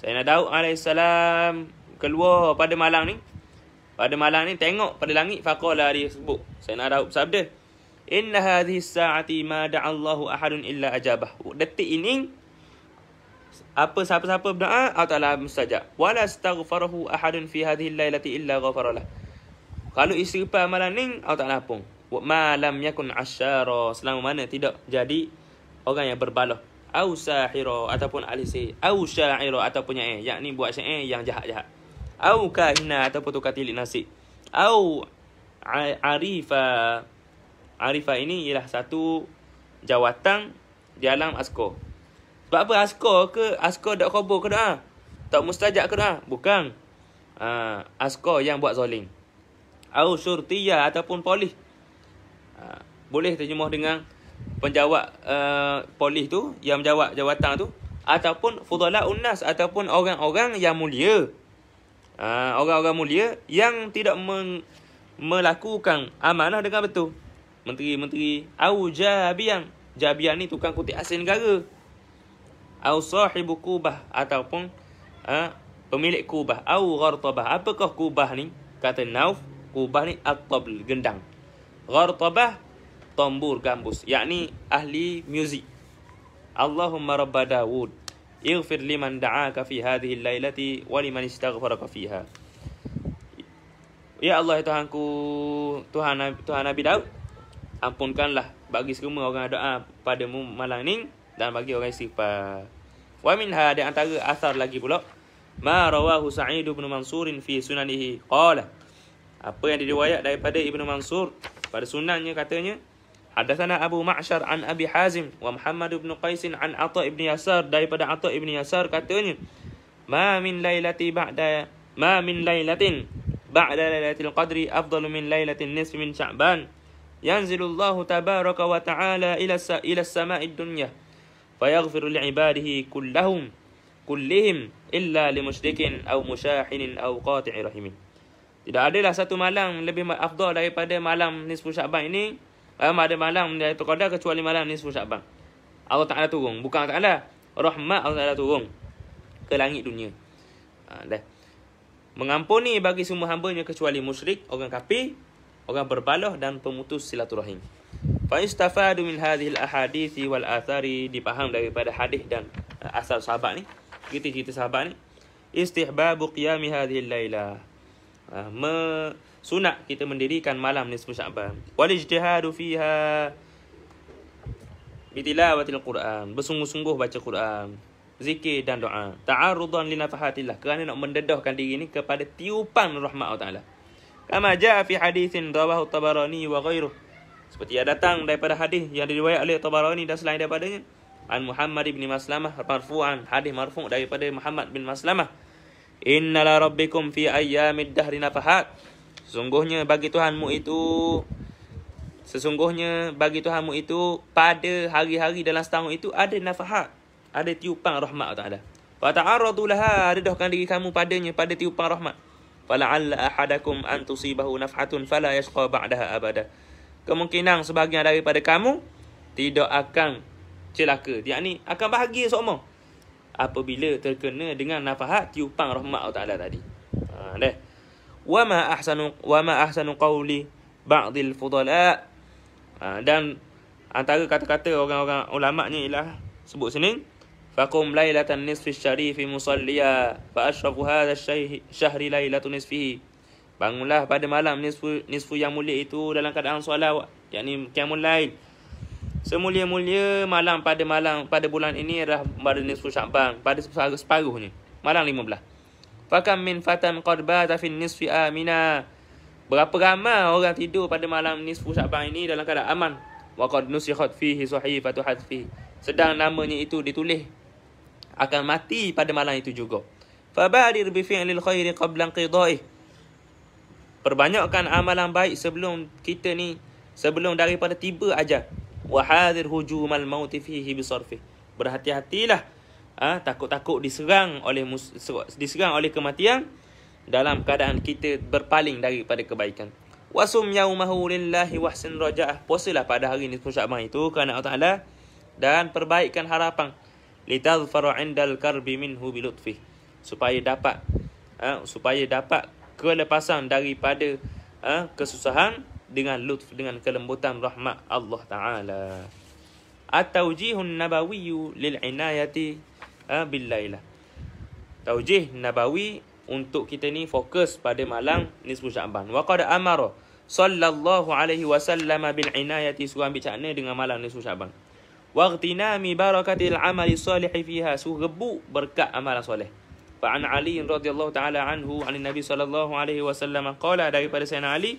Sayyidina Daud alaihi salam keluar pada malam ni pada malam ni tengok pada langit faqala dia sebut Sayyidina Daud bersabda inna hadhihi saati ma da'a Allahu ahadun illa ajabah detik ini apa siapa-siapa berdoa ah, Allah Taala mustajab. Wala astaghfarahu ahadun fi hadhihi al-lailati illa ghafaralah. Kalau istighfar malam ni Allah Taala pun malam yakun asyara selama mana tidak jadi orang yang berbaloh au sahira ataupun ahli sihir au sya'ira ataupun yang eh. yakni buat syair eh, yang jahat-jahat au kahina ataupun tukar tilik nasi au arifa arifa ini ialah satu jawatan dalam askar sebab apa? Askor ke? Askor dak kobo ke doa? Ah? Tak mustajab ke doa? Ah? Bukan. Uh, ah, askor yang buat zoling. Au surtiya ataupun polis. boleh terjemah dengan penjawab uh, eh, polis tu yang menjawab jawatan tu ataupun fudala unnas ataupun orang-orang yang mulia. Uh, orang-orang mulia yang tidak meng- melakukan amanah dengan betul. Menteri-menteri au jabian. Jabian ni tukang kutip asin negara au sahibu kubah ataupun ha, pemilik kubah au ghartabah apakah kubah ni kata nauf kubah ni at-tabl gendang ghartabah tambur gambus yakni ahli muzik Allahumma rabba Dawud Ighfir liman da'aka fi hadhihi al-lailati wa liman istaghfaraka fiha. Ya Allah ya Tuhanku, Tuhan Tuhan Nabi Daud, ampunkanlah bagi semua orang doa padamu malam ini dan bagi orang istighfar. Wa minha di antara asar lagi pula. Ma rawahu Sa'id bin Mansurin fi sunanihi. Qala. Apa yang diriwayat daripada ibnu Mansur. Pada sunannya katanya. Hadathana Abu Ma'shar an Abi Hazim. Wa Muhammad bin Qaisin an Atta ibn Yasar. Daripada Atta ibn Yasar katanya. Ma min laylati ba'da. Ma min laylatin. Ba'da laylatil qadri afdalu min laylatin nisf min sya'ban. Yanzilullahu tabaraka wa ta'ala ila, ila sama'id dunya. فيغفر لعباده كلهم illa إلا لمشرك أو مشاحن أو قاطع رحم Tidak adalah satu malam lebih afdal daripada malam nisfu syaban ini. Malam eh, ada malam dari Tukadah kecuali malam nisfu syaban. Allah Ta'ala turun. Bukan Allah Ta'ala. Rahmat Allah Ta'ala turun. Ke langit dunia. Ha, dah. Mengampuni bagi semua hambanya kecuali musyrik, orang kafir, orang berbaloh dan pemutus silaturahim. Fa istafadu min hadhihi al-ahadithi wal athari dipaham daripada hadis dan eh, asal sahabat ni. Kita cerita sahabat ni istihbabu qiyam hadhihi al-laila. Ah, me sunat kita mendirikan malam ni sepuluh Syaban. Wal ijtihadu fiha bitilawati al-Quran, bersungguh-sungguh baca Quran, zikir dan doa. ta'arudan li nafahatillah kerana nak mendedahkan diri ni kepada tiupan rahmat Allah Taala. Kama jaa fi hadithin rawahu Tabarani wa ghairuhu seperti yang datang daripada hadis yang diriwayat oleh Tabarani dan selain daripadanya. An Muhammad bin Maslamah marfu'an hadis marfu' daripada Muhammad bin Maslamah. Innala rabbikum fi ayyamid dahri nafahat. Sesungguhnya bagi Tuhanmu itu sesungguhnya bagi Tuhanmu itu pada hari-hari dalam setahun itu ada nafahat. Ada tiupan rahmat atau ada. Wa ta'arradu laha ridahkan diri kamu padanya pada tiupan rahmat. Fala'alla ahadakum an tusibahu naf'atun fala yashqa ba'daha abada kemungkinan sebahagian daripada kamu tidak akan celaka. Dia ni akan bahagia semua. Apabila terkena dengan nafahat tiupan rahmat Allah Ta'ala tadi. Ha, wa ma ahsanu wa ma ahsanu qawli ba'dil fudala. Ha, dan antara kata-kata orang-orang ulama ni ialah sebut sini Fakum lailatan nisfi syarifi musalliya fa ashrafu hadha syahri lailatun nisfihi bangunlah pada malam nisfu, nisfu yang mulia itu dalam keadaan solat yakni qiyamul lail semulia-mulia malam pada malam pada bulan ini adalah pada nisfu syaban pada separuh separuhnya malam 15 fakam min fatan qad bata fi nisfi amina berapa ramai orang tidur pada malam nisfu syaban ini dalam keadaan aman wa qad nusikhat fihi sahifatu hadfi sedang namanya itu ditulis akan mati pada malam itu juga fabadir bi fi'lil khairi qabla qidaihi perbanyakkan amalan baik sebelum kita ni sebelum daripada tiba ajal wahadir hujumal maut fihi bisarfi berhati-hatilah ah ha, takut-takut diserang oleh diserang oleh kematian dalam keadaan kita berpaling daripada kebaikan wasum yaumahu lillahi wahsin raja'ah puasalah pada hari ni Syaban itu kerana Allah Taala dan perbaikkan harapan litadfaru indal karbi minhu bilutfi supaya dapat ha, supaya dapat kelepasan daripada ha, kesusahan dengan lutf dengan kelembutan rahmat Allah taala at-taujihun nabawi lil inayati ha, bil lailah taujih nabawi untuk kita ni fokus pada malam nisfu sya'ban wa qad amara sallallahu alaihi wasallam bil inayati suruh ambil cakna dengan malam nisfu sya'ban waqtina mi barakatil amali salih fiha sugbu rebut berkat amalan soleh Fa'an Ali radhiyallahu ta'ala anhu an Nabi sallallahu alaihi wasallam qala daripada Sayyidina Ali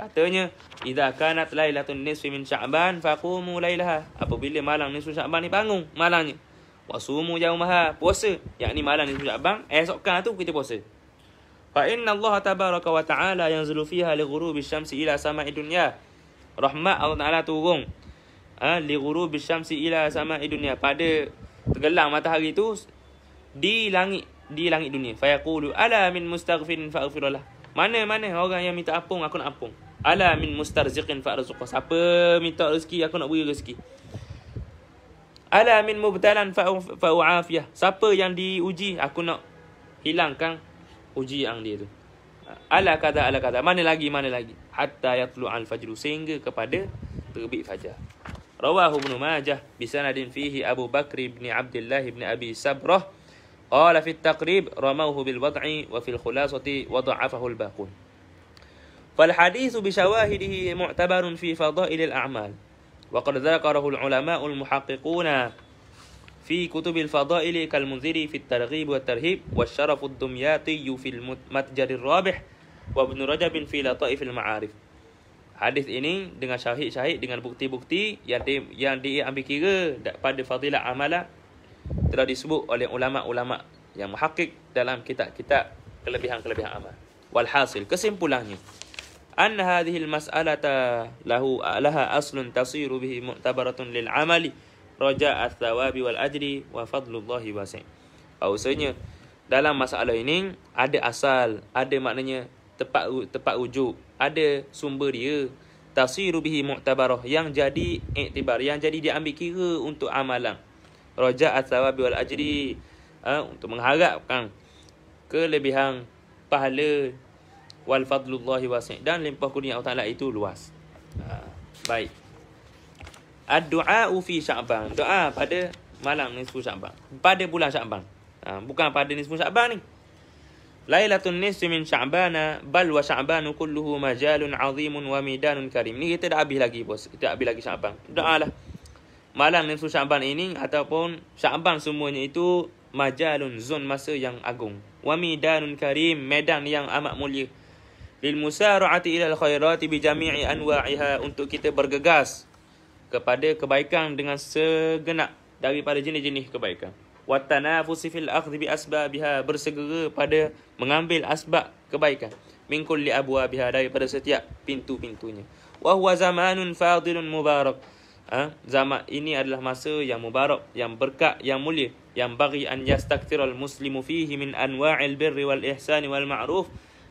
katanya idza kanat lailatul nisfi min sya'ban faqumu lailaha apabila malam nisfu sya'ban ni bangun malamnya wasumu yaumaha puasa yakni malam nisfu sya'ban esokkan tu kita puasa fa inna Allah tabaraka wa ta'ala yanzilu fiha li ghurubi syamsi ila sama'i dunya rahmat Allah ta'ala turun ha, li ghurubi syamsi ila sama'i dunya pada tergelam matahari tu di langit di langit dunia. Fayaqulu ala min mustaghfirin fa'ghfirullah. Mana mana orang yang minta apung aku nak apung. Ala min mustarziqin fa'rzuqah. Siapa minta rezeki aku nak beri rezeki. Ala min mubtalan fa'u'afiyah. Siapa yang diuji aku nak hilangkan uji yang dia tu. Ala kada ala kada. Mana lagi mana lagi. Hatta yatlu al fajru sehingga kepada terbit fajar. Rawahu Ibnu Majah bisanadin fihi Abu Bakri bin Abdullah bin Abi Sabrah. Qala fi taqrib ramauhu bil wad'i wa fil khulasati wada'afahu al baqun. Fal hadithu bi shawahidihi mu'tabarun fi fadail al a'mal wa qad dhakarahu al ulama al muhaqqiqun fi kutub al fadail kal munziri fi targhib wa tarhib wa sharaf al dumyati fi al matjar al rabih wa ibn rajab fi lataif al ma'arif. Hadis ini dengan syahid-syahid dengan bukti-bukti yang di, yang diambil kira pada fadilah amalah telah disebut oleh ulama-ulama yang muhakkik dalam kitab-kitab kelebihan-kelebihan amal. Walhasil, kesimpulannya, أن هذه المسألة له لها أصل تصير به معتبرة للعمل رجاء الثواب والأجر wa fadlu Allahi أو سنة dalam masalah ini ada asal, ada maknanya tepat tepat wujud, ada sumber dia tasiru bihi mu'tabarah yang jadi iktibar, yang jadi diambil kira untuk amalan. Roja asawa biwal ajri ha, Untuk mengharapkan Kelebihan pahala Wal fadlullahi wasi' Dan limpah kurnia Allah Ta'ala itu luas ha, Baik Ad-du'a ufi sya'ban Doa pada malam nisfu sya'ban Pada bulan sya'ban ha, Bukan pada nisfu sya'ban ni Lailatul nisfi min sya'bana Bal wa sya'banu kulluhu majalun azimun Wa midanun karim Ni kita dah habis lagi bos Kita dah habis lagi sya'ban doalah malam Nisfu Syaban ini ataupun Syaban semuanya itu majalun zon masa yang agung. Wa midanun karim medan yang amat mulia. Lil musara'ati ila al khairati bi jami'i anwa'iha untuk kita bergegas kepada kebaikan dengan segenap daripada jenis-jenis kebaikan. Wa tanafusi fil akhdhi bi asbabiha bersegera pada mengambil asbab kebaikan min kulli abwabiha daripada setiap pintu-pintunya. Wa huwa zamanun fadilun mubarak. Ha? Zaman ini adalah masa yang mubarak, yang berkat, yang mulia. Yang bagi an yastaktiral muslimu fihi min anwa'il birri wal ihsani wal ma'ruf.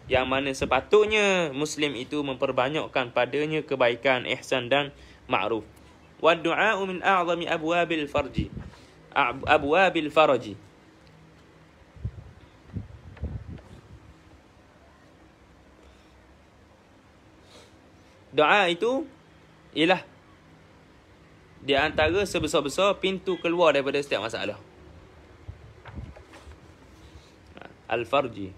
Yang mana sepatutnya muslim itu memperbanyakkan padanya kebaikan, ihsan dan ma'ruf. Wa du'a'u min a'zami abwabil farji. Abwabil farji. Doa itu ialah di antara sebesar-besar pintu keluar daripada setiap masalah. Al-Farji.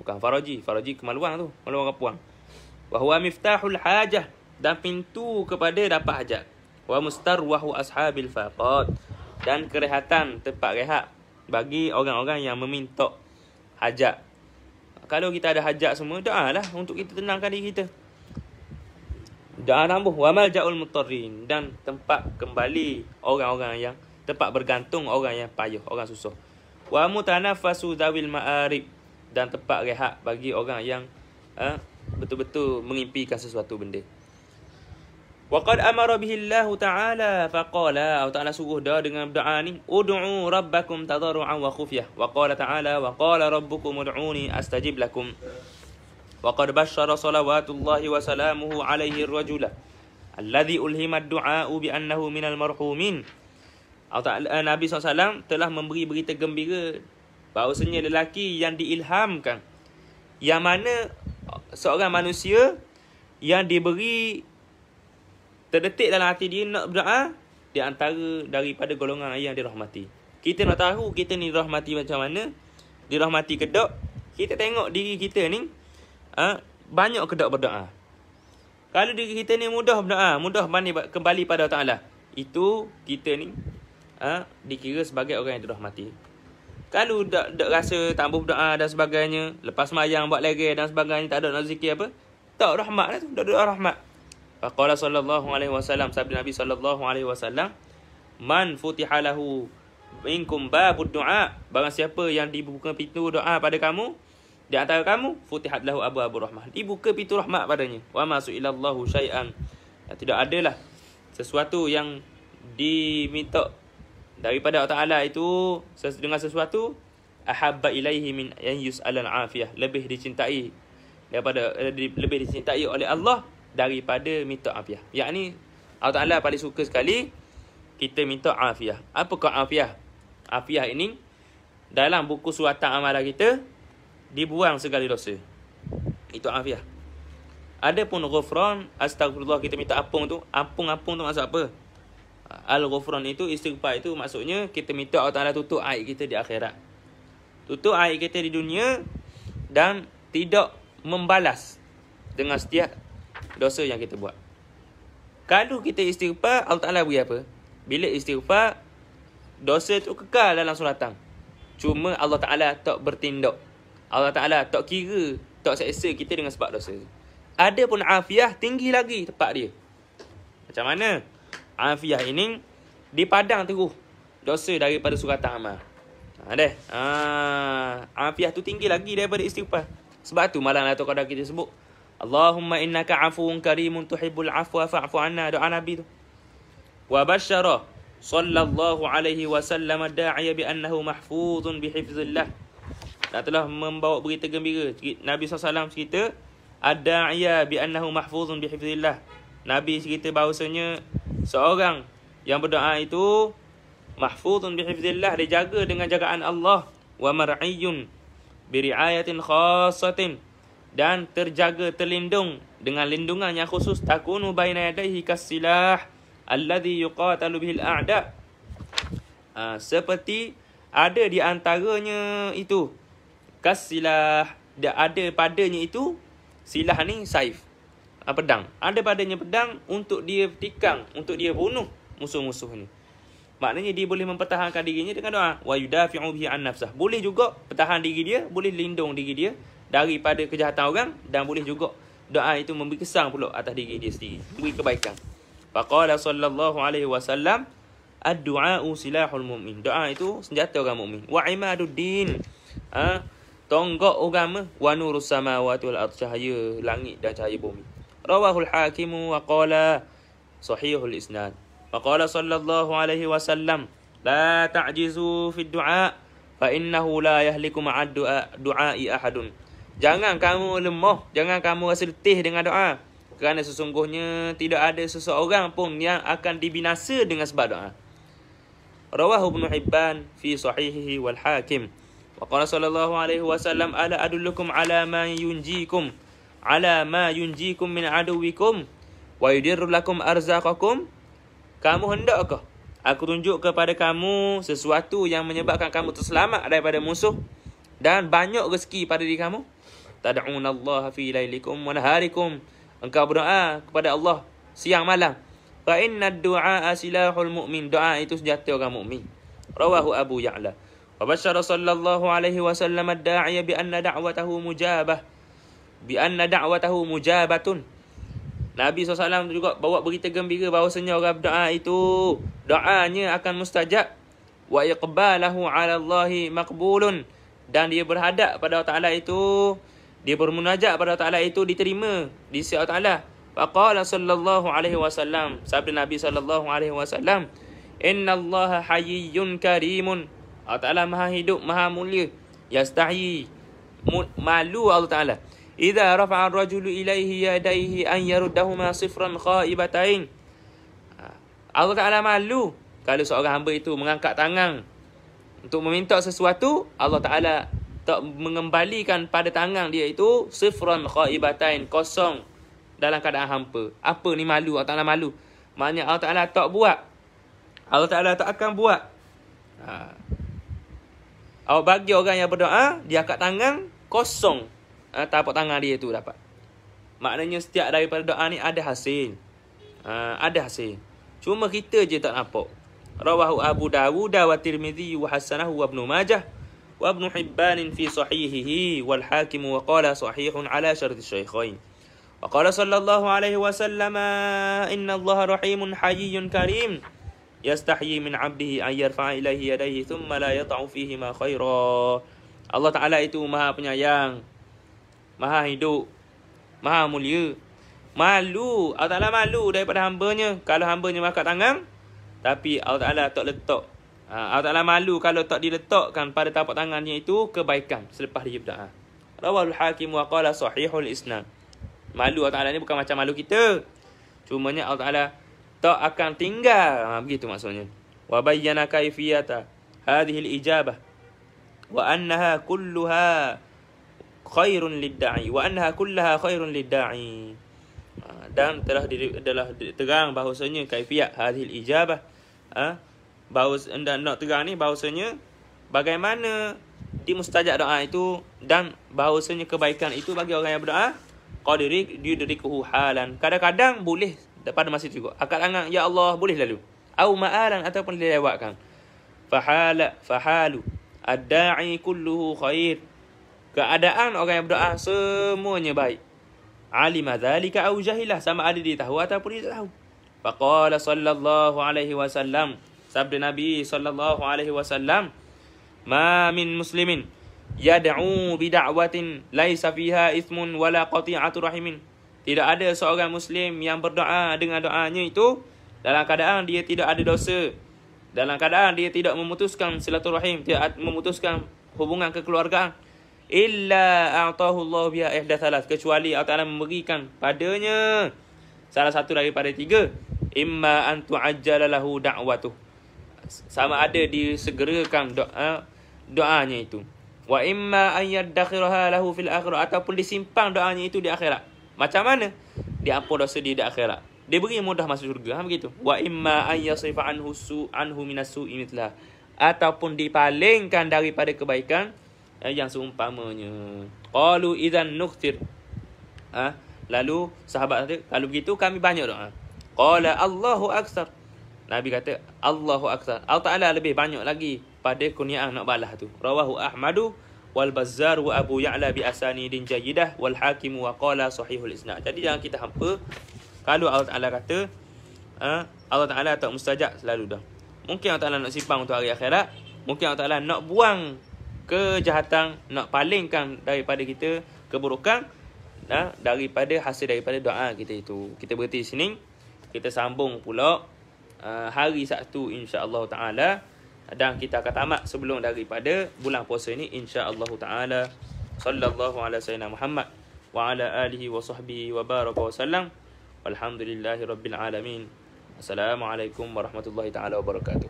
Bukan Faraji. Faraji kemaluan tu. Kemaluan kapuan. Wahua miftahul hajah. Dan pintu kepada dapat hajat. Wa mustarwahu ashabil faqad. Dan kerehatan tempat rehat. Bagi orang-orang yang meminta hajat. Kalau kita ada hajat semua, doa lah untuk kita tenangkan diri kita. Doa nombor wamal jaul mutarrin dan tempat kembali orang-orang yang tempat bergantung orang yang payah, orang susah. Wa mutanafasu zawil ma'arib dan tempat rehat bagi orang yang uh, betul-betul mengimpikan sesuatu benda. Wa qad amara bihi Allah Ta'ala fa qala au Ta'ala suruh dah dengan doa ni ud'u rabbakum tadarruan wa khufyah wa qala Ta'ala wa qala rabbukum ud'uni astajib lakum. وقد بشر صلوات الله وسلامه عليه الرجل الذي ألهم الدعاء بأنه من المرحومين eh, Nabi SAW telah memberi berita gembira bahawasanya lelaki yang diilhamkan yang mana seorang manusia yang diberi terdetik dalam hati dia nak berdoa di antara daripada golongan yang dirahmati. Kita nak tahu kita ni dirahmati macam mana? Dirahmati kedok. Kita tengok diri kita ni ha? banyak kedok berdoa. Kalau diri kita ni mudah berdoa, mudah kembali pada Ta'ala. Itu kita ni ha? dikira sebagai orang yang sudah mati. Kalau tak, tak rasa tak mampu berdoa dan sebagainya, lepas mayang buat lagi dan sebagainya, tak ada nak zikir apa, tak rahmat lah tu, tak ada rahmat. Faqala sallallahu alaihi wasallam, sabda Nabi sallallahu alaihi wasallam, man futiha lahu minkum babud du'a, barang siapa yang dibuka pintu doa pada kamu, di antara kamu futihat lahu abu abu rahmah dibuka pintu rahmat padanya wa ma su'ilallahu syai'an ya, tidak adalah sesuatu yang diminta daripada Allah Taala itu dengan sesuatu ahabba ilaihi min an yus'al al afiyah lebih dicintai daripada lebih dicintai oleh Allah daripada minta afiyah yakni Allah Taala paling suka sekali kita minta afiyah apa kau afiyah afiyah ini dalam buku suatu amalan kita dibuang segala dosa. Itu afiah. Ada pun ghufran, astagfirullah kita minta apung tu. Apung-apung tu maksud apa? Al-ghufran itu, istighfar itu maksudnya kita minta Allah Ta'ala tutup air kita di akhirat. Tutup air kita di dunia dan tidak membalas dengan setiap dosa yang kita buat. Kalau kita istighfar, Allah Ta'ala beri apa? Bila istighfar, dosa tu kekal dalam suratan. Cuma Allah Ta'ala tak bertindak. Allah Ta'ala tak kira, tak seksa kita dengan sebab dosa. Ada pun afiah tinggi lagi tempat dia. Macam mana? Afiah ini dipadang teruh dosa daripada suratan amal. Ha, deh. Ha, afiah tu tinggi lagi daripada istighfar. Sebab tu malam tu Qadar kita sebut. Allahumma innaka afuun karimun tuhibbul afwa fa'fu anna doa Nabi tu. Wa basyara sallallahu alaihi wasallam da'iya bi annahu mahfuzun bi hifzillah. Nak telah membawa berita gembira. Nabi SAW cerita, Ada'ya bi'annahu mahfuzun bi'hifzillah. Nabi cerita bahawasanya, seorang yang berdoa itu, mahfuzun bi'hifzillah, dia jaga dengan jagaan Allah. Wa mar'iyun biri'ayatin khasatin. Dan terjaga, terlindung dengan lindungan yang khusus. Takunu baina yadaihi kassilah. Alladhi yuqatalu bihil a'da. Uh, seperti ada di antaranya itu Kas silah dia ada padanya itu silah ni saif. Ah, pedang. Ada padanya pedang untuk dia tikang, untuk dia bunuh musuh-musuhnya. musuh Maknanya dia boleh mempertahankan dirinya dengan doa. Wa yudafi'u bihi an nafsah. Boleh juga pertahan diri dia, boleh lindung diri dia daripada kejahatan orang dan boleh juga doa itu memberi kesan pula atas diri dia sendiri. Beri kebaikan. Faqala sallallahu alaihi wasallam ad-du'a silahul mu'min. Doa itu senjata orang mukmin. Wa imaduddin. Ha? tonggok agama wa nurus samawati wal ardh cahaya langit dan cahaya bumi rawahul hakimu wa qala sahihul isnad wa qala sallallahu alaihi wasallam la ta'jizu fi du'a fa innahu la yahliku ma'a du'a du'ai ahadun jangan kamu lemah jangan kamu rasa letih dengan doa kerana sesungguhnya tidak ada seseorang pun yang akan dibinasa dengan sebab doa rawahu ibnu hibban fi sahihihi wal hakim وقال صلى الله عليه وسلم ألا أدلكم على ما ينجيكم على ما ينجيكم من عدوكم ويدر لكم أرزاقكم kamu hendakkah aku tunjuk kepada kamu sesuatu yang menyebabkan kamu terselamat daripada musuh dan banyak rezeki pada diri kamu tad'un fi lailikum wa naharikum engkau berdoa kepada Allah siang malam fa inna du'a silahul mu'min doa itu senjata orang mukmin rawahu abu ya'la وبشر صلى الله عليه وسلم الداعي بأن دعوته مجابة بأن دعوته مجابة Nabi SAW juga bawa berita gembira bahawasanya orang berdoa itu doanya akan mustajab wa iqbalahu ala Allahi maqbulun dan dia berhadap pada Allah Ta'ala itu dia bermunajat pada Allah Ta'ala itu diterima di sisi Allah Ta'ala faqala sallallahu alaihi wasallam sabda Nabi sallallahu alaihi wasallam inna Allah hayyun karimun Allah Ta'ala maha hidup, maha mulia. Yastahi. Malu Allah Ta'ala. Iza rafa'an rajulu ilaihi yadaihi an yaruddahuma sifran khaibatain. Allah Ta'ala malu. Kalau seorang hamba itu mengangkat tangan. Untuk meminta sesuatu. Allah Ta'ala tak mengembalikan pada tangan dia itu. Sifran khaibatain. Kosong. Dalam keadaan hampa. Apa ni malu Allah Ta'ala malu. Maknanya Allah Ta'ala tak buat. Allah Ta'ala tak akan buat. Ha. Awak bagi orang yang berdoa, dia angkat tangan, kosong. Ha, tapak tangan dia tu dapat. Maknanya setiap daripada doa ni ada hasil. Ha, ada hasil. Cuma kita je tak nampak. Rawahu Abu Dawud wa Tirmizi wa Hasanahu wa Ibnu Majah wa Ibnu Hibban fi sahihihi wal Hakim wa qala sahihun ala syarti syaikhain. Wa qala sallallahu alaihi wa sallama inna Allah rahimun hayyun karim yastahyi min 'abdihi an yarfa'a ilayhi yadayhi thumma la yata'u fihi ma khaira. Allah Taala itu Maha penyayang, Maha hidup, Maha mulia. Malu Allah Taala malu daripada hambanya kalau hambanya makan tangan tapi Allah Taala tak letak. Ha, Allah Taala malu kalau tak diletakkan pada tapak tangannya itu kebaikan selepas dia berdoa. Ha. Rawahul Hakim wa qala sahihul isnad. Malu Allah Taala ni bukan macam malu kita. Cumanya Allah Taala tak akan tinggal. Ha, begitu maksudnya. Wa bayyana kaifiyata hadhihi al-ijabah wa annaha kulluha khairun lid-da'i wa annaha kullaha khairun lid ha, Dan telah diri, telah terang bahawasanya kaifiyat hadhihi al-ijabah ha? bahawas anda nak terang ni bahawasanya bagaimana di mustajab doa itu dan bahawasanya kebaikan itu bagi orang yang berdoa qadiri diri halan kadang-kadang boleh depan masa juga. Angkat-angkat, Ya Allah, boleh lalu. Au ma'alan ataupun dilewatkan. Fahala, fahalu. Ad-da'i kulluhu khair. Keadaan orang yang berdoa semuanya baik. Alima dhalika au jahilah. Sama ada dia tahu ataupun dia tahu. Faqala sallallahu alaihi wasallam. Sabda Nabi sallallahu alaihi wasallam. Ma min muslimin. Yad'u bida'watin. Laisa fiha ismun wala qati'atu rahimin. Tidak ada seorang Muslim yang berdoa dengan doanya itu dalam keadaan dia tidak ada dosa. Dalam keadaan dia tidak memutuskan silaturahim, tidak memutuskan hubungan kekeluargaan. Illa a'tahu Allah biha ihda thalath. Kecuali Allah Ta'ala memberikan padanya salah satu daripada tiga. Imma an tu'ajjala lahu da'watu. Sama ada disegerakan doa eh, doanya itu. Wa imma an yaddakhiraha lahu fil akhirah ataupun disimpan doanya itu di akhirat. Macam mana? Dia ampun dosa dia di akhirat. Dia beri mudah masuk syurga. Ha, begitu. Wa imma an yasifa anhu su'anhu minasu imitlah. Ataupun dipalingkan daripada kebaikan eh, yang seumpamanya. Qalu idhan nukhtir. Ha? Lalu sahabat kata, kalau begitu kami banyak doa. Qala Allahu akbar Nabi kata Allahu akbar Allah Taala lebih banyak lagi pada kurniaan nak balas tu. Rawahu Ahmadu wa Abu والبزار وأبو يعلى بأسانيد جيدة wa qala sahihul الإسناد jadi jangan kita hampa kalau Allah Ta'ala kata ha, Allah Ta'ala tak mustajab selalu dah mungkin Allah Ta'ala nak simpang untuk hari akhirat mungkin Allah Ta'ala nak buang kejahatan nak palingkan daripada kita keburukan nah, ha, daripada hasil daripada doa kita itu kita berhenti sini kita sambung pula ha, hari Sabtu insya-Allah taala dan kita akan tamat sebelum daripada bulan puasa ini insya-Allah taala sallallahu alaihi wasallam Muhammad wa ala alihi wa sahbihi wa baraka wasallam walhamdulillahirabbil alamin assalamualaikum warahmatullahi taala wabarakatuh